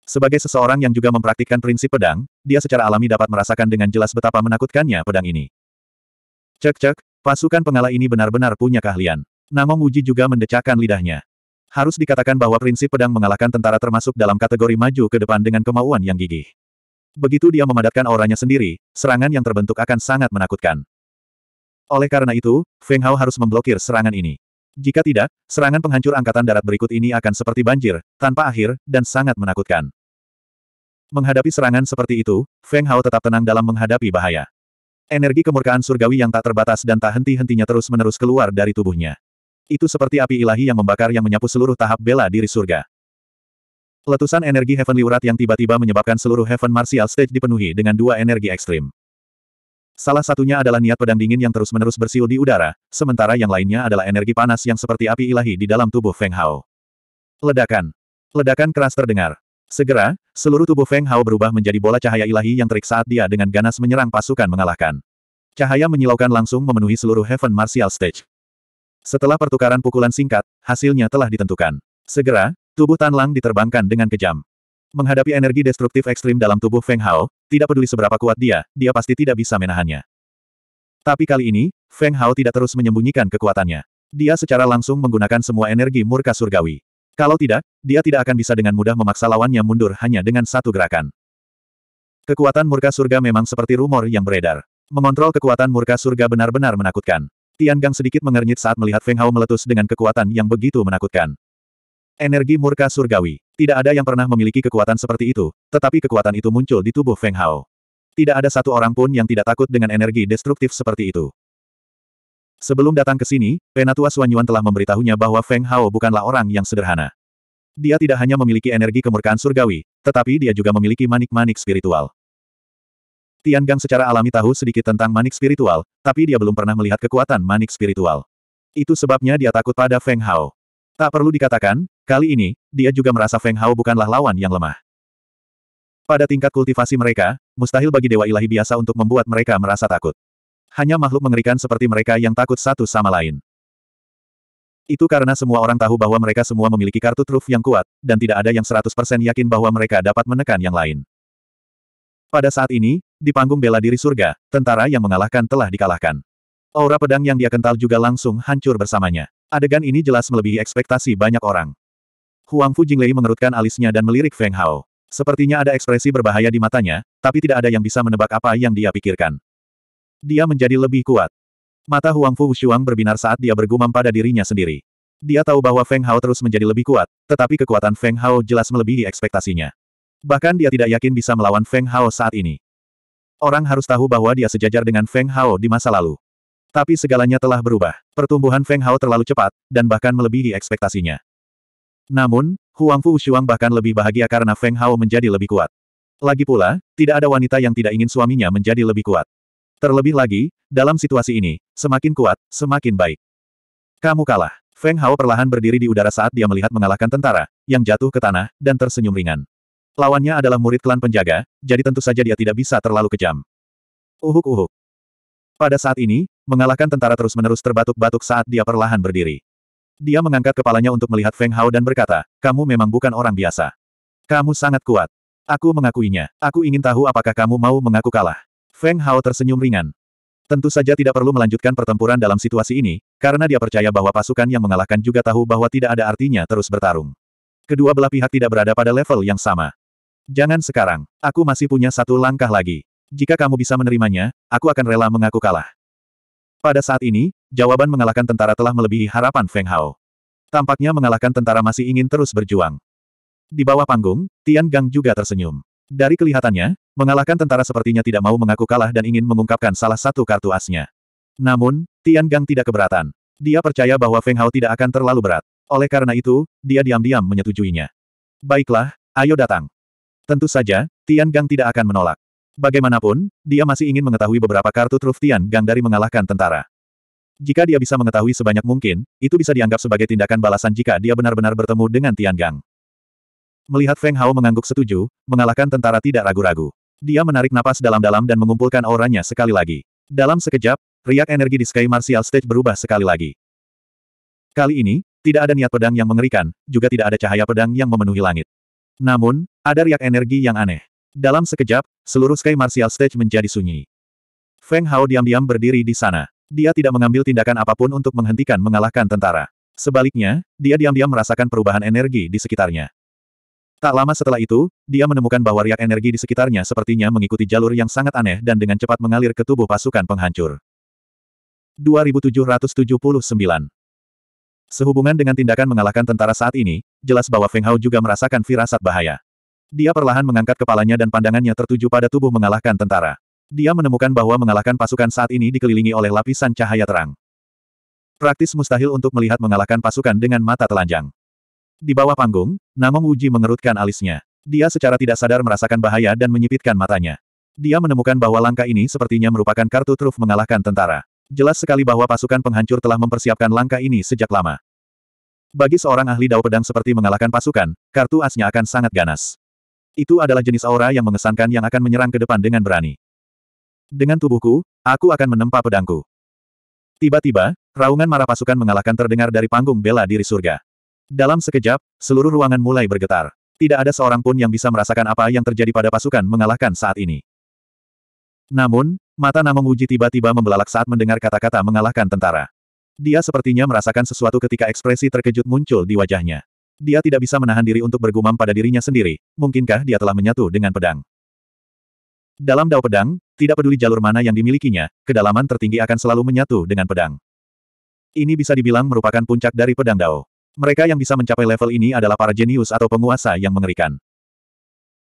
Sebagai seseorang yang juga mempraktikkan prinsip pedang, dia secara alami dapat merasakan dengan jelas betapa menakutkannya pedang ini. Cek-cek, pasukan pengala ini benar-benar punya keahlian. Namong Uji juga mendecakkan lidahnya. Harus dikatakan bahwa prinsip pedang mengalahkan tentara termasuk dalam kategori maju ke depan dengan kemauan yang gigih. Begitu dia memadatkan auranya sendiri, serangan yang terbentuk akan sangat menakutkan. Oleh karena itu, Feng Hao harus memblokir serangan ini. Jika tidak, serangan penghancur angkatan darat berikut ini akan seperti banjir, tanpa akhir, dan sangat menakutkan. Menghadapi serangan seperti itu, Feng Hao tetap tenang dalam menghadapi bahaya. Energi kemurkaan surgawi yang tak terbatas dan tak henti-hentinya terus-menerus keluar dari tubuhnya. Itu seperti api ilahi yang membakar yang menyapu seluruh tahap bela diri surga. Letusan energi Heavenly Urat yang tiba-tiba menyebabkan seluruh Heaven Martial Stage dipenuhi dengan dua energi ekstrim. Salah satunya adalah niat pedang dingin yang terus-menerus bersiul di udara, sementara yang lainnya adalah energi panas yang seperti api ilahi di dalam tubuh Feng Hao. Ledakan. Ledakan keras terdengar. Segera, seluruh tubuh Feng Hao berubah menjadi bola cahaya ilahi yang terik saat dia dengan ganas menyerang pasukan mengalahkan. Cahaya menyilaukan langsung memenuhi seluruh Heaven Martial Stage. Setelah pertukaran pukulan singkat, hasilnya telah ditentukan. Segera, tubuh Tan Lang diterbangkan dengan kejam. Menghadapi energi destruktif ekstrim dalam tubuh Feng Hao, tidak peduli seberapa kuat dia, dia pasti tidak bisa menahannya. Tapi kali ini, Feng Hao tidak terus menyembunyikan kekuatannya. Dia secara langsung menggunakan semua energi murka surgawi. Kalau tidak, dia tidak akan bisa dengan mudah memaksa lawannya mundur hanya dengan satu gerakan. Kekuatan murka surga memang seperti rumor yang beredar. Mengontrol kekuatan murka surga benar-benar menakutkan. Tian Gang sedikit mengernyit saat melihat Feng Hao meletus dengan kekuatan yang begitu menakutkan. Energi murka surgawi. Tidak ada yang pernah memiliki kekuatan seperti itu, tetapi kekuatan itu muncul di tubuh Feng Hao. Tidak ada satu orang pun yang tidak takut dengan energi destruktif seperti itu. Sebelum datang ke sini, Penatua Suanyuan telah memberitahunya bahwa Feng Hao bukanlah orang yang sederhana. Dia tidak hanya memiliki energi kemurkaan surgawi, tetapi dia juga memiliki manik-manik spiritual. Tian Gang secara alami tahu sedikit tentang manik spiritual, tapi dia belum pernah melihat kekuatan manik spiritual. Itu sebabnya dia takut pada Feng Hao. Tak perlu dikatakan, kali ini, dia juga merasa Feng Hao bukanlah lawan yang lemah. Pada tingkat kultivasi mereka, mustahil bagi dewa ilahi biasa untuk membuat mereka merasa takut. Hanya makhluk mengerikan seperti mereka yang takut satu sama lain. Itu karena semua orang tahu bahwa mereka semua memiliki kartu truf yang kuat, dan tidak ada yang 100% yakin bahwa mereka dapat menekan yang lain. Pada saat ini, di panggung bela diri surga, tentara yang mengalahkan telah dikalahkan. Aura pedang yang dia kental juga langsung hancur bersamanya. Adegan ini jelas melebihi ekspektasi banyak orang. Huang Fu Jinglei mengerutkan alisnya dan melirik Feng Hao. Sepertinya ada ekspresi berbahaya di matanya, tapi tidak ada yang bisa menebak apa yang dia pikirkan. Dia menjadi lebih kuat. Mata Huang Fu Wushuang berbinar saat dia bergumam pada dirinya sendiri. Dia tahu bahwa Feng Hao terus menjadi lebih kuat, tetapi kekuatan Feng Hao jelas melebihi ekspektasinya. Bahkan dia tidak yakin bisa melawan Feng Hao saat ini. Orang harus tahu bahwa dia sejajar dengan Feng Hao di masa lalu. Tapi segalanya telah berubah. Pertumbuhan Feng Hao terlalu cepat, dan bahkan melebihi ekspektasinya. Namun, Huang Fu Shuang bahkan lebih bahagia karena Feng Hao menjadi lebih kuat. Lagi pula, tidak ada wanita yang tidak ingin suaminya menjadi lebih kuat. Terlebih lagi, dalam situasi ini, semakin kuat, semakin baik. Kamu kalah. Feng Hao perlahan berdiri di udara saat dia melihat mengalahkan tentara, yang jatuh ke tanah, dan tersenyum ringan. Lawannya adalah murid klan penjaga, jadi tentu saja dia tidak bisa terlalu kejam. Uhuk-uhuk. Pada saat ini, mengalahkan tentara terus-menerus terbatuk-batuk saat dia perlahan berdiri. Dia mengangkat kepalanya untuk melihat Feng Hao dan berkata, kamu memang bukan orang biasa. Kamu sangat kuat. Aku mengakuinya. Aku ingin tahu apakah kamu mau mengaku kalah. Feng Hao tersenyum ringan. Tentu saja tidak perlu melanjutkan pertempuran dalam situasi ini, karena dia percaya bahwa pasukan yang mengalahkan juga tahu bahwa tidak ada artinya terus bertarung. Kedua belah pihak tidak berada pada level yang sama. Jangan sekarang, aku masih punya satu langkah lagi. Jika kamu bisa menerimanya, aku akan rela mengaku kalah. Pada saat ini, jawaban mengalahkan tentara telah melebihi harapan Feng Hao. Tampaknya mengalahkan tentara masih ingin terus berjuang. Di bawah panggung, Tian Gang juga tersenyum. Dari kelihatannya, mengalahkan tentara sepertinya tidak mau mengaku kalah dan ingin mengungkapkan salah satu kartu asnya. Namun, Tian Gang tidak keberatan. Dia percaya bahwa Feng Hao tidak akan terlalu berat. Oleh karena itu, dia diam-diam menyetujuinya. Baiklah, ayo datang. Tentu saja, Tian Gang tidak akan menolak. Bagaimanapun, dia masih ingin mengetahui beberapa kartu truf Tian Gang dari mengalahkan tentara. Jika dia bisa mengetahui sebanyak mungkin, itu bisa dianggap sebagai tindakan balasan jika dia benar-benar bertemu dengan Tian Gang. Melihat Feng Hao mengangguk setuju, mengalahkan tentara tidak ragu-ragu. Dia menarik napas dalam-dalam dan mengumpulkan auranya sekali lagi. Dalam sekejap, riak energi di Sky Martial Stage berubah sekali lagi. Kali ini, tidak ada niat pedang yang mengerikan, juga tidak ada cahaya pedang yang memenuhi langit. Namun, ada riak energi yang aneh. Dalam sekejap, seluruh Sky Martial Stage menjadi sunyi. Feng Hao diam-diam berdiri di sana. Dia tidak mengambil tindakan apapun untuk menghentikan mengalahkan tentara. Sebaliknya, dia diam-diam merasakan perubahan energi di sekitarnya. Tak lama setelah itu, dia menemukan bahwa riak energi di sekitarnya sepertinya mengikuti jalur yang sangat aneh dan dengan cepat mengalir ke tubuh pasukan penghancur. 2779 Sehubungan dengan tindakan mengalahkan tentara saat ini, jelas bahwa Feng Hao juga merasakan firasat bahaya. Dia perlahan mengangkat kepalanya dan pandangannya tertuju pada tubuh mengalahkan tentara. Dia menemukan bahwa mengalahkan pasukan saat ini dikelilingi oleh lapisan cahaya terang. Praktis mustahil untuk melihat mengalahkan pasukan dengan mata telanjang. Di bawah panggung, Namong Uji mengerutkan alisnya. Dia secara tidak sadar merasakan bahaya dan menyipitkan matanya. Dia menemukan bahwa langkah ini sepertinya merupakan kartu truf mengalahkan tentara. Jelas sekali bahwa pasukan penghancur telah mempersiapkan langkah ini sejak lama. Bagi seorang ahli dao pedang seperti mengalahkan pasukan, kartu asnya akan sangat ganas. Itu adalah jenis aura yang mengesankan yang akan menyerang ke depan dengan berani. Dengan tubuhku, aku akan menempa pedangku. Tiba-tiba, raungan marah pasukan mengalahkan terdengar dari panggung bela diri surga. Dalam sekejap, seluruh ruangan mulai bergetar. Tidak ada seorang pun yang bisa merasakan apa yang terjadi pada pasukan mengalahkan saat ini. Namun, mata Namong Uji tiba-tiba membelalak saat mendengar kata-kata mengalahkan tentara. Dia sepertinya merasakan sesuatu ketika ekspresi terkejut muncul di wajahnya. Dia tidak bisa menahan diri untuk bergumam pada dirinya sendiri, mungkinkah dia telah menyatu dengan pedang. Dalam dao pedang, tidak peduli jalur mana yang dimilikinya, kedalaman tertinggi akan selalu menyatu dengan pedang. Ini bisa dibilang merupakan puncak dari pedang dao. Mereka yang bisa mencapai level ini adalah para jenius atau penguasa yang mengerikan.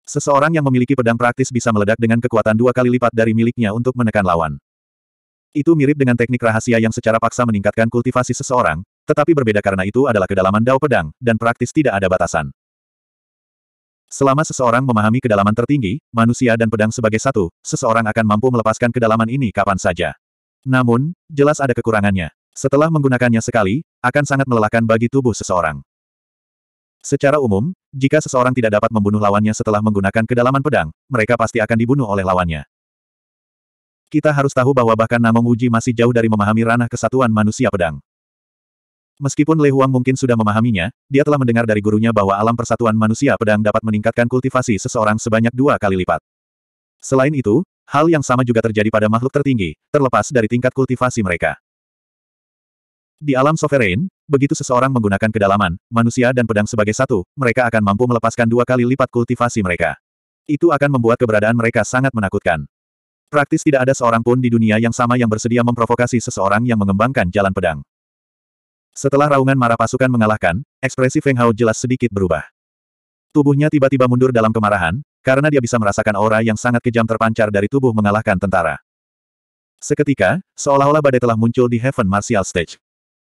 Seseorang yang memiliki pedang praktis bisa meledak dengan kekuatan dua kali lipat dari miliknya untuk menekan lawan. Itu mirip dengan teknik rahasia yang secara paksa meningkatkan kultivasi seseorang, tetapi berbeda karena itu adalah kedalaman dao pedang, dan praktis tidak ada batasan. Selama seseorang memahami kedalaman tertinggi, manusia dan pedang sebagai satu, seseorang akan mampu melepaskan kedalaman ini kapan saja. Namun, jelas ada kekurangannya. Setelah menggunakannya sekali, akan sangat melelahkan bagi tubuh seseorang. Secara umum, jika seseorang tidak dapat membunuh lawannya setelah menggunakan kedalaman pedang, mereka pasti akan dibunuh oleh lawannya. Kita harus tahu bahwa bahkan Namong Uji masih jauh dari memahami ranah kesatuan manusia pedang. Meskipun Lei Huang mungkin sudah memahaminya, dia telah mendengar dari gurunya bahwa alam persatuan manusia pedang dapat meningkatkan kultivasi seseorang sebanyak dua kali lipat. Selain itu, hal yang sama juga terjadi pada makhluk tertinggi, terlepas dari tingkat kultivasi mereka. Di alam sovereign, begitu seseorang menggunakan kedalaman, manusia dan pedang sebagai satu, mereka akan mampu melepaskan dua kali lipat kultivasi mereka. Itu akan membuat keberadaan mereka sangat menakutkan. Praktis tidak ada seorang pun di dunia yang sama yang bersedia memprovokasi seseorang yang mengembangkan jalan pedang. Setelah raungan marah pasukan mengalahkan, ekspresi Feng Hao jelas sedikit berubah. Tubuhnya tiba-tiba mundur dalam kemarahan, karena dia bisa merasakan aura yang sangat kejam terpancar dari tubuh mengalahkan tentara. Seketika, seolah-olah badai telah muncul di Heaven Martial Stage.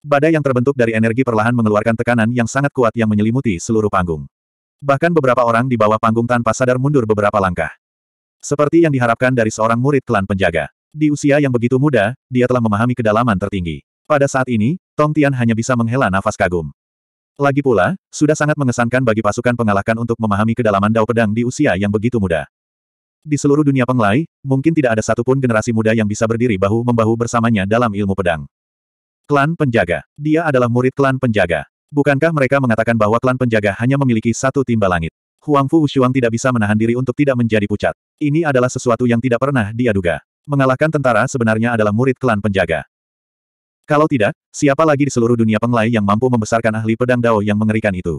Badai yang terbentuk dari energi perlahan mengeluarkan tekanan yang sangat kuat yang menyelimuti seluruh panggung. Bahkan beberapa orang di bawah panggung tanpa sadar mundur beberapa langkah. Seperti yang diharapkan dari seorang murid klan penjaga. Di usia yang begitu muda, dia telah memahami kedalaman tertinggi. Pada saat ini, Tong Tian hanya bisa menghela nafas kagum. Lagi pula, sudah sangat mengesankan bagi pasukan pengalahkan untuk memahami kedalaman dao pedang di usia yang begitu muda. Di seluruh dunia penglai, mungkin tidak ada satupun generasi muda yang bisa berdiri bahu-membahu bersamanya dalam ilmu pedang. Klan Penjaga. Dia adalah murid klan penjaga. Bukankah mereka mengatakan bahwa klan penjaga hanya memiliki satu timba langit? Huang Fu Ushuang tidak bisa menahan diri untuk tidak menjadi pucat. Ini adalah sesuatu yang tidak pernah dia duga. Mengalahkan tentara sebenarnya adalah murid klan penjaga. Kalau tidak, siapa lagi di seluruh dunia penglai yang mampu membesarkan ahli pedang Dao yang mengerikan itu?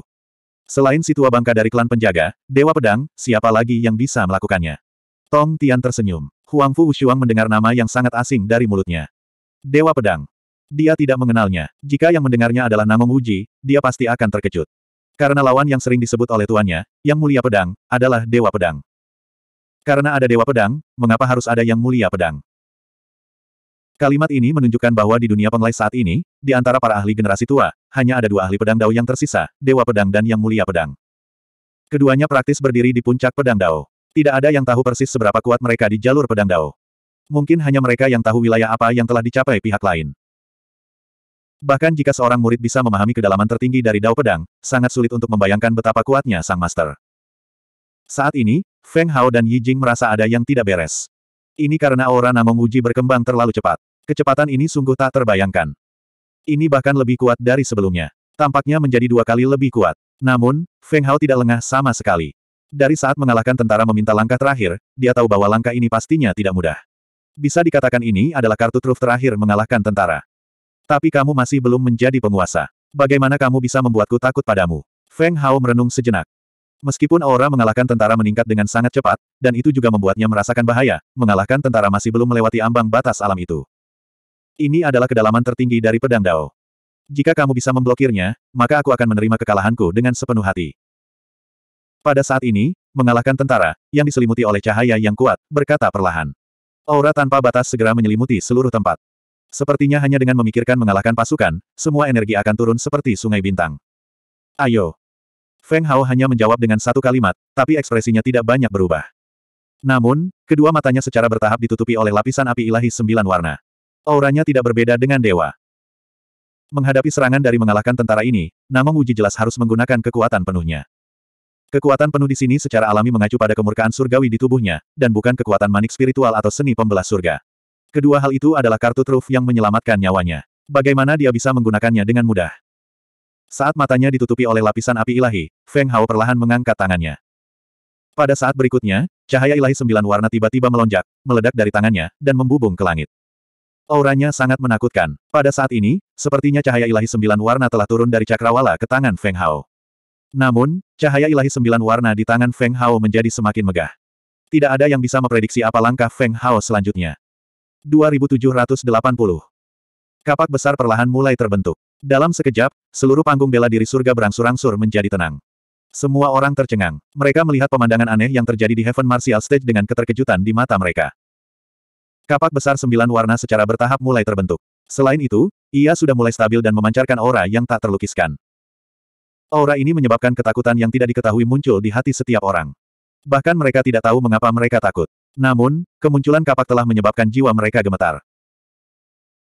Selain si tua bangka dari klan penjaga, Dewa Pedang, siapa lagi yang bisa melakukannya? Tong Tian tersenyum. Huang Fu Ushuang mendengar nama yang sangat asing dari mulutnya. Dewa Pedang. Dia tidak mengenalnya. Jika yang mendengarnya adalah nama Muji, dia pasti akan terkejut. Karena lawan yang sering disebut oleh tuannya, yang mulia pedang, adalah Dewa Pedang. Karena ada Dewa Pedang, mengapa harus ada yang mulia pedang? Kalimat ini menunjukkan bahwa di dunia penglai saat ini, di antara para ahli generasi tua, hanya ada dua ahli pedang dao yang tersisa, Dewa Pedang dan Yang Mulia Pedang. Keduanya praktis berdiri di puncak pedang dao. Tidak ada yang tahu persis seberapa kuat mereka di jalur pedang dao. Mungkin hanya mereka yang tahu wilayah apa yang telah dicapai pihak lain. Bahkan jika seorang murid bisa memahami kedalaman tertinggi dari dao pedang, sangat sulit untuk membayangkan betapa kuatnya sang master. Saat ini, Feng Hao dan Yi Jing merasa ada yang tidak beres. Ini karena aura Namong Uji berkembang terlalu cepat. Kecepatan ini sungguh tak terbayangkan. Ini bahkan lebih kuat dari sebelumnya. Tampaknya menjadi dua kali lebih kuat. Namun, Feng Hao tidak lengah sama sekali. Dari saat mengalahkan tentara meminta langkah terakhir, dia tahu bahwa langkah ini pastinya tidak mudah. Bisa dikatakan ini adalah kartu truf terakhir mengalahkan tentara. Tapi kamu masih belum menjadi penguasa. Bagaimana kamu bisa membuatku takut padamu? Feng Hao merenung sejenak. Meskipun aura mengalahkan tentara meningkat dengan sangat cepat, dan itu juga membuatnya merasakan bahaya, mengalahkan tentara masih belum melewati ambang batas alam itu. Ini adalah kedalaman tertinggi dari pedang Dao. Jika kamu bisa memblokirnya, maka aku akan menerima kekalahanku dengan sepenuh hati. Pada saat ini, mengalahkan tentara, yang diselimuti oleh cahaya yang kuat, berkata perlahan. Aura tanpa batas segera menyelimuti seluruh tempat. Sepertinya hanya dengan memikirkan mengalahkan pasukan, semua energi akan turun seperti sungai bintang. Ayo. Feng Hao hanya menjawab dengan satu kalimat, tapi ekspresinya tidak banyak berubah. Namun, kedua matanya secara bertahap ditutupi oleh lapisan api ilahi sembilan warna. Auranya tidak berbeda dengan dewa. Menghadapi serangan dari mengalahkan tentara ini, Namong Uji jelas harus menggunakan kekuatan penuhnya. Kekuatan penuh di sini secara alami mengacu pada kemurkaan surgawi di tubuhnya, dan bukan kekuatan manik spiritual atau seni pembelah surga. Kedua hal itu adalah kartu truf yang menyelamatkan nyawanya. Bagaimana dia bisa menggunakannya dengan mudah? Saat matanya ditutupi oleh lapisan api ilahi, Feng Hao perlahan mengangkat tangannya. Pada saat berikutnya, cahaya ilahi sembilan warna tiba-tiba melonjak, meledak dari tangannya, dan membubung ke langit. Auranya sangat menakutkan. Pada saat ini, sepertinya cahaya ilahi sembilan warna telah turun dari cakrawala ke tangan Feng Hao. Namun, cahaya ilahi sembilan warna di tangan Feng Hao menjadi semakin megah. Tidak ada yang bisa memprediksi apa langkah Feng Hao selanjutnya. 2780. Kapak besar perlahan mulai terbentuk. Dalam sekejap, seluruh panggung bela diri surga berangsur-angsur menjadi tenang. Semua orang tercengang. Mereka melihat pemandangan aneh yang terjadi di Heaven Martial Stage dengan keterkejutan di mata mereka. Kapak besar sembilan warna secara bertahap mulai terbentuk. Selain itu, ia sudah mulai stabil dan memancarkan aura yang tak terlukiskan. Aura ini menyebabkan ketakutan yang tidak diketahui muncul di hati setiap orang. Bahkan mereka tidak tahu mengapa mereka takut. Namun, kemunculan kapak telah menyebabkan jiwa mereka gemetar.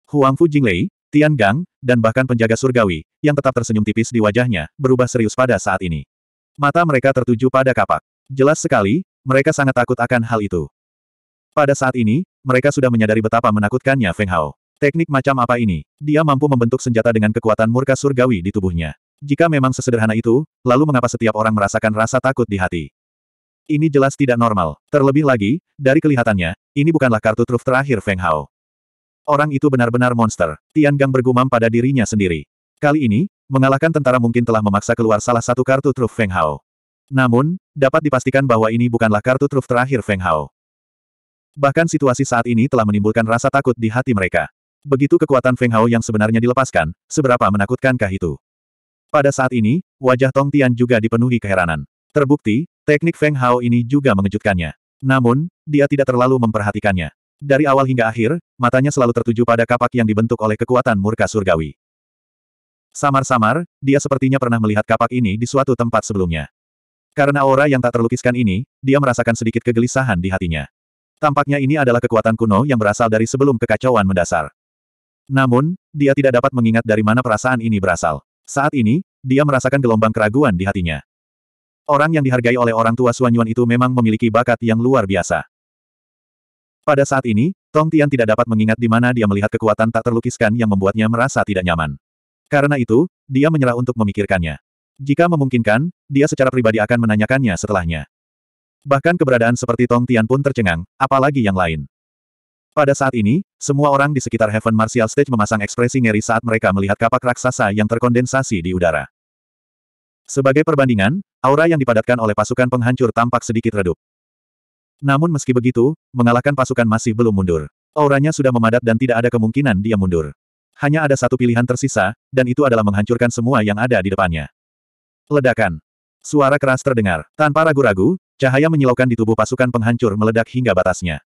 Huang Huangfu Jinglei, Tian Gang, dan bahkan penjaga surgawi, yang tetap tersenyum tipis di wajahnya, berubah serius pada saat ini. Mata mereka tertuju pada kapak. Jelas sekali, mereka sangat takut akan hal itu. Pada saat ini, mereka sudah menyadari betapa menakutkannya Feng Hao. Teknik macam apa ini? Dia mampu membentuk senjata dengan kekuatan murka surgawi di tubuhnya. Jika memang sesederhana itu, lalu mengapa setiap orang merasakan rasa takut di hati? Ini jelas tidak normal. Terlebih lagi, dari kelihatannya, ini bukanlah kartu truf terakhir Feng Hao. Orang itu benar-benar monster. Tian Gang bergumam pada dirinya sendiri. Kali ini, mengalahkan tentara mungkin telah memaksa keluar salah satu kartu truf Feng Hao. Namun, dapat dipastikan bahwa ini bukanlah kartu truf terakhir Feng Hao. Bahkan situasi saat ini telah menimbulkan rasa takut di hati mereka. Begitu kekuatan Feng Hao yang sebenarnya dilepaskan, seberapa menakutkankah itu? Pada saat ini, wajah Tong Tian juga dipenuhi keheranan. Terbukti, Teknik Feng Hao ini juga mengejutkannya. Namun, dia tidak terlalu memperhatikannya. Dari awal hingga akhir, matanya selalu tertuju pada kapak yang dibentuk oleh kekuatan murka surgawi. Samar-samar, dia sepertinya pernah melihat kapak ini di suatu tempat sebelumnya. Karena aura yang tak terlukiskan ini, dia merasakan sedikit kegelisahan di hatinya. Tampaknya ini adalah kekuatan kuno yang berasal dari sebelum kekacauan mendasar. Namun, dia tidak dapat mengingat dari mana perasaan ini berasal. Saat ini, dia merasakan gelombang keraguan di hatinya. Orang yang dihargai oleh orang tua Suanyuan Yuan itu memang memiliki bakat yang luar biasa. Pada saat ini, Tong Tian tidak dapat mengingat di mana dia melihat kekuatan tak terlukiskan yang membuatnya merasa tidak nyaman. Karena itu, dia menyerah untuk memikirkannya. Jika memungkinkan, dia secara pribadi akan menanyakannya setelahnya. Bahkan keberadaan seperti Tong Tian pun tercengang, apalagi yang lain. Pada saat ini, semua orang di sekitar Heaven Martial Stage memasang ekspresi ngeri saat mereka melihat kapak raksasa yang terkondensasi di udara. Sebagai perbandingan, aura yang dipadatkan oleh pasukan penghancur tampak sedikit redup. Namun meski begitu, mengalahkan pasukan masih belum mundur. Auranya sudah memadat dan tidak ada kemungkinan dia mundur. Hanya ada satu pilihan tersisa, dan itu adalah menghancurkan semua yang ada di depannya. Ledakan. Suara keras terdengar. Tanpa ragu-ragu, cahaya menyilaukan di tubuh pasukan penghancur meledak hingga batasnya.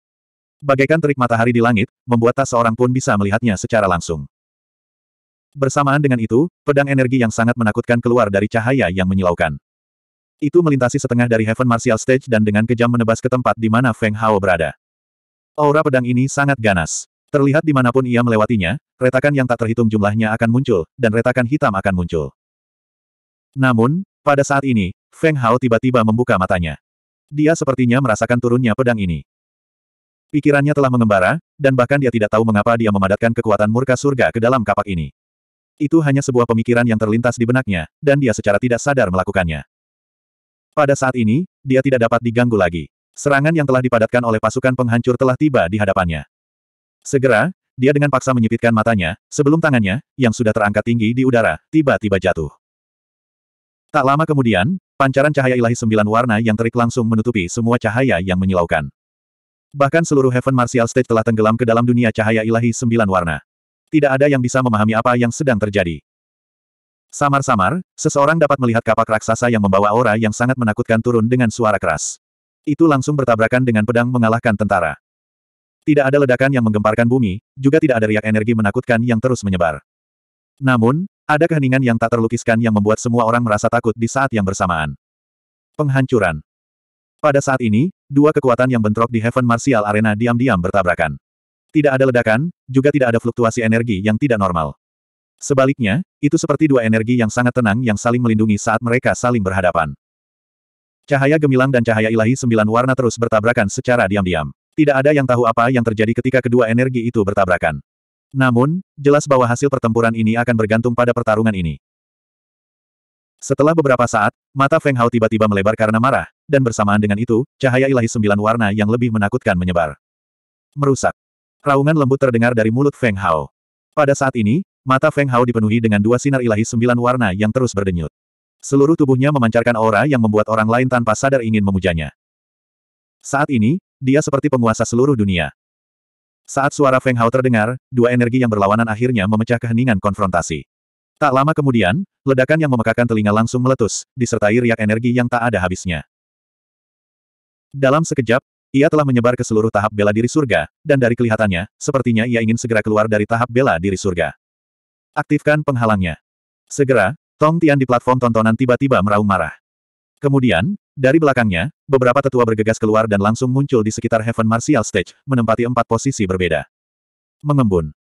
Bagaikan terik matahari di langit, membuat tak seorang pun bisa melihatnya secara langsung. Bersamaan dengan itu, pedang energi yang sangat menakutkan keluar dari cahaya yang menyilaukan. Itu melintasi setengah dari Heaven Martial Stage dan dengan kejam menebas ke tempat di mana Feng Hao berada. Aura pedang ini sangat ganas. Terlihat dimanapun ia melewatinya, retakan yang tak terhitung jumlahnya akan muncul, dan retakan hitam akan muncul. Namun, pada saat ini, Feng Hao tiba-tiba membuka matanya. Dia sepertinya merasakan turunnya pedang ini. Pikirannya telah mengembara, dan bahkan dia tidak tahu mengapa dia memadatkan kekuatan murka surga ke dalam kapak ini. Itu hanya sebuah pemikiran yang terlintas di benaknya, dan dia secara tidak sadar melakukannya. Pada saat ini, dia tidak dapat diganggu lagi. Serangan yang telah dipadatkan oleh pasukan penghancur telah tiba di hadapannya. Segera, dia dengan paksa menyipitkan matanya, sebelum tangannya, yang sudah terangkat tinggi di udara, tiba-tiba jatuh. Tak lama kemudian, pancaran cahaya ilahi sembilan warna yang terik langsung menutupi semua cahaya yang menyilaukan. Bahkan seluruh Heaven Martial State telah tenggelam ke dalam dunia cahaya ilahi sembilan warna. Tidak ada yang bisa memahami apa yang sedang terjadi. Samar-samar, seseorang dapat melihat kapak raksasa yang membawa aura yang sangat menakutkan turun dengan suara keras. Itu langsung bertabrakan dengan pedang mengalahkan tentara. Tidak ada ledakan yang menggemparkan bumi, juga tidak ada riak energi menakutkan yang terus menyebar. Namun, ada keheningan yang tak terlukiskan yang membuat semua orang merasa takut di saat yang bersamaan. Penghancuran. Pada saat ini, dua kekuatan yang bentrok di Heaven Martial Arena diam-diam bertabrakan. Tidak ada ledakan, juga tidak ada fluktuasi energi yang tidak normal. Sebaliknya, itu seperti dua energi yang sangat tenang yang saling melindungi saat mereka saling berhadapan. Cahaya gemilang dan cahaya ilahi sembilan warna terus bertabrakan secara diam-diam. Tidak ada yang tahu apa yang terjadi ketika kedua energi itu bertabrakan. Namun, jelas bahwa hasil pertempuran ini akan bergantung pada pertarungan ini. Setelah beberapa saat, mata Feng Hao tiba-tiba melebar karena marah, dan bersamaan dengan itu, cahaya ilahi sembilan warna yang lebih menakutkan menyebar. Merusak. Raungan lembut terdengar dari mulut Feng Hao. Pada saat ini, mata Feng Hao dipenuhi dengan dua sinar ilahi sembilan warna yang terus berdenyut. Seluruh tubuhnya memancarkan aura yang membuat orang lain tanpa sadar ingin memujanya. Saat ini, dia seperti penguasa seluruh dunia. Saat suara Feng Hao terdengar, dua energi yang berlawanan akhirnya memecah keheningan konfrontasi. Tak lama kemudian, ledakan yang memekakan telinga langsung meletus, disertai riak energi yang tak ada habisnya. Dalam sekejap, ia telah menyebar ke seluruh tahap bela diri surga, dan dari kelihatannya, sepertinya ia ingin segera keluar dari tahap bela diri surga. Aktifkan penghalangnya. Segera, Tong Tian di platform tontonan tiba-tiba meraung marah. Kemudian, dari belakangnya, beberapa tetua bergegas keluar dan langsung muncul di sekitar Heaven Martial Stage, menempati empat posisi berbeda. Mengembun.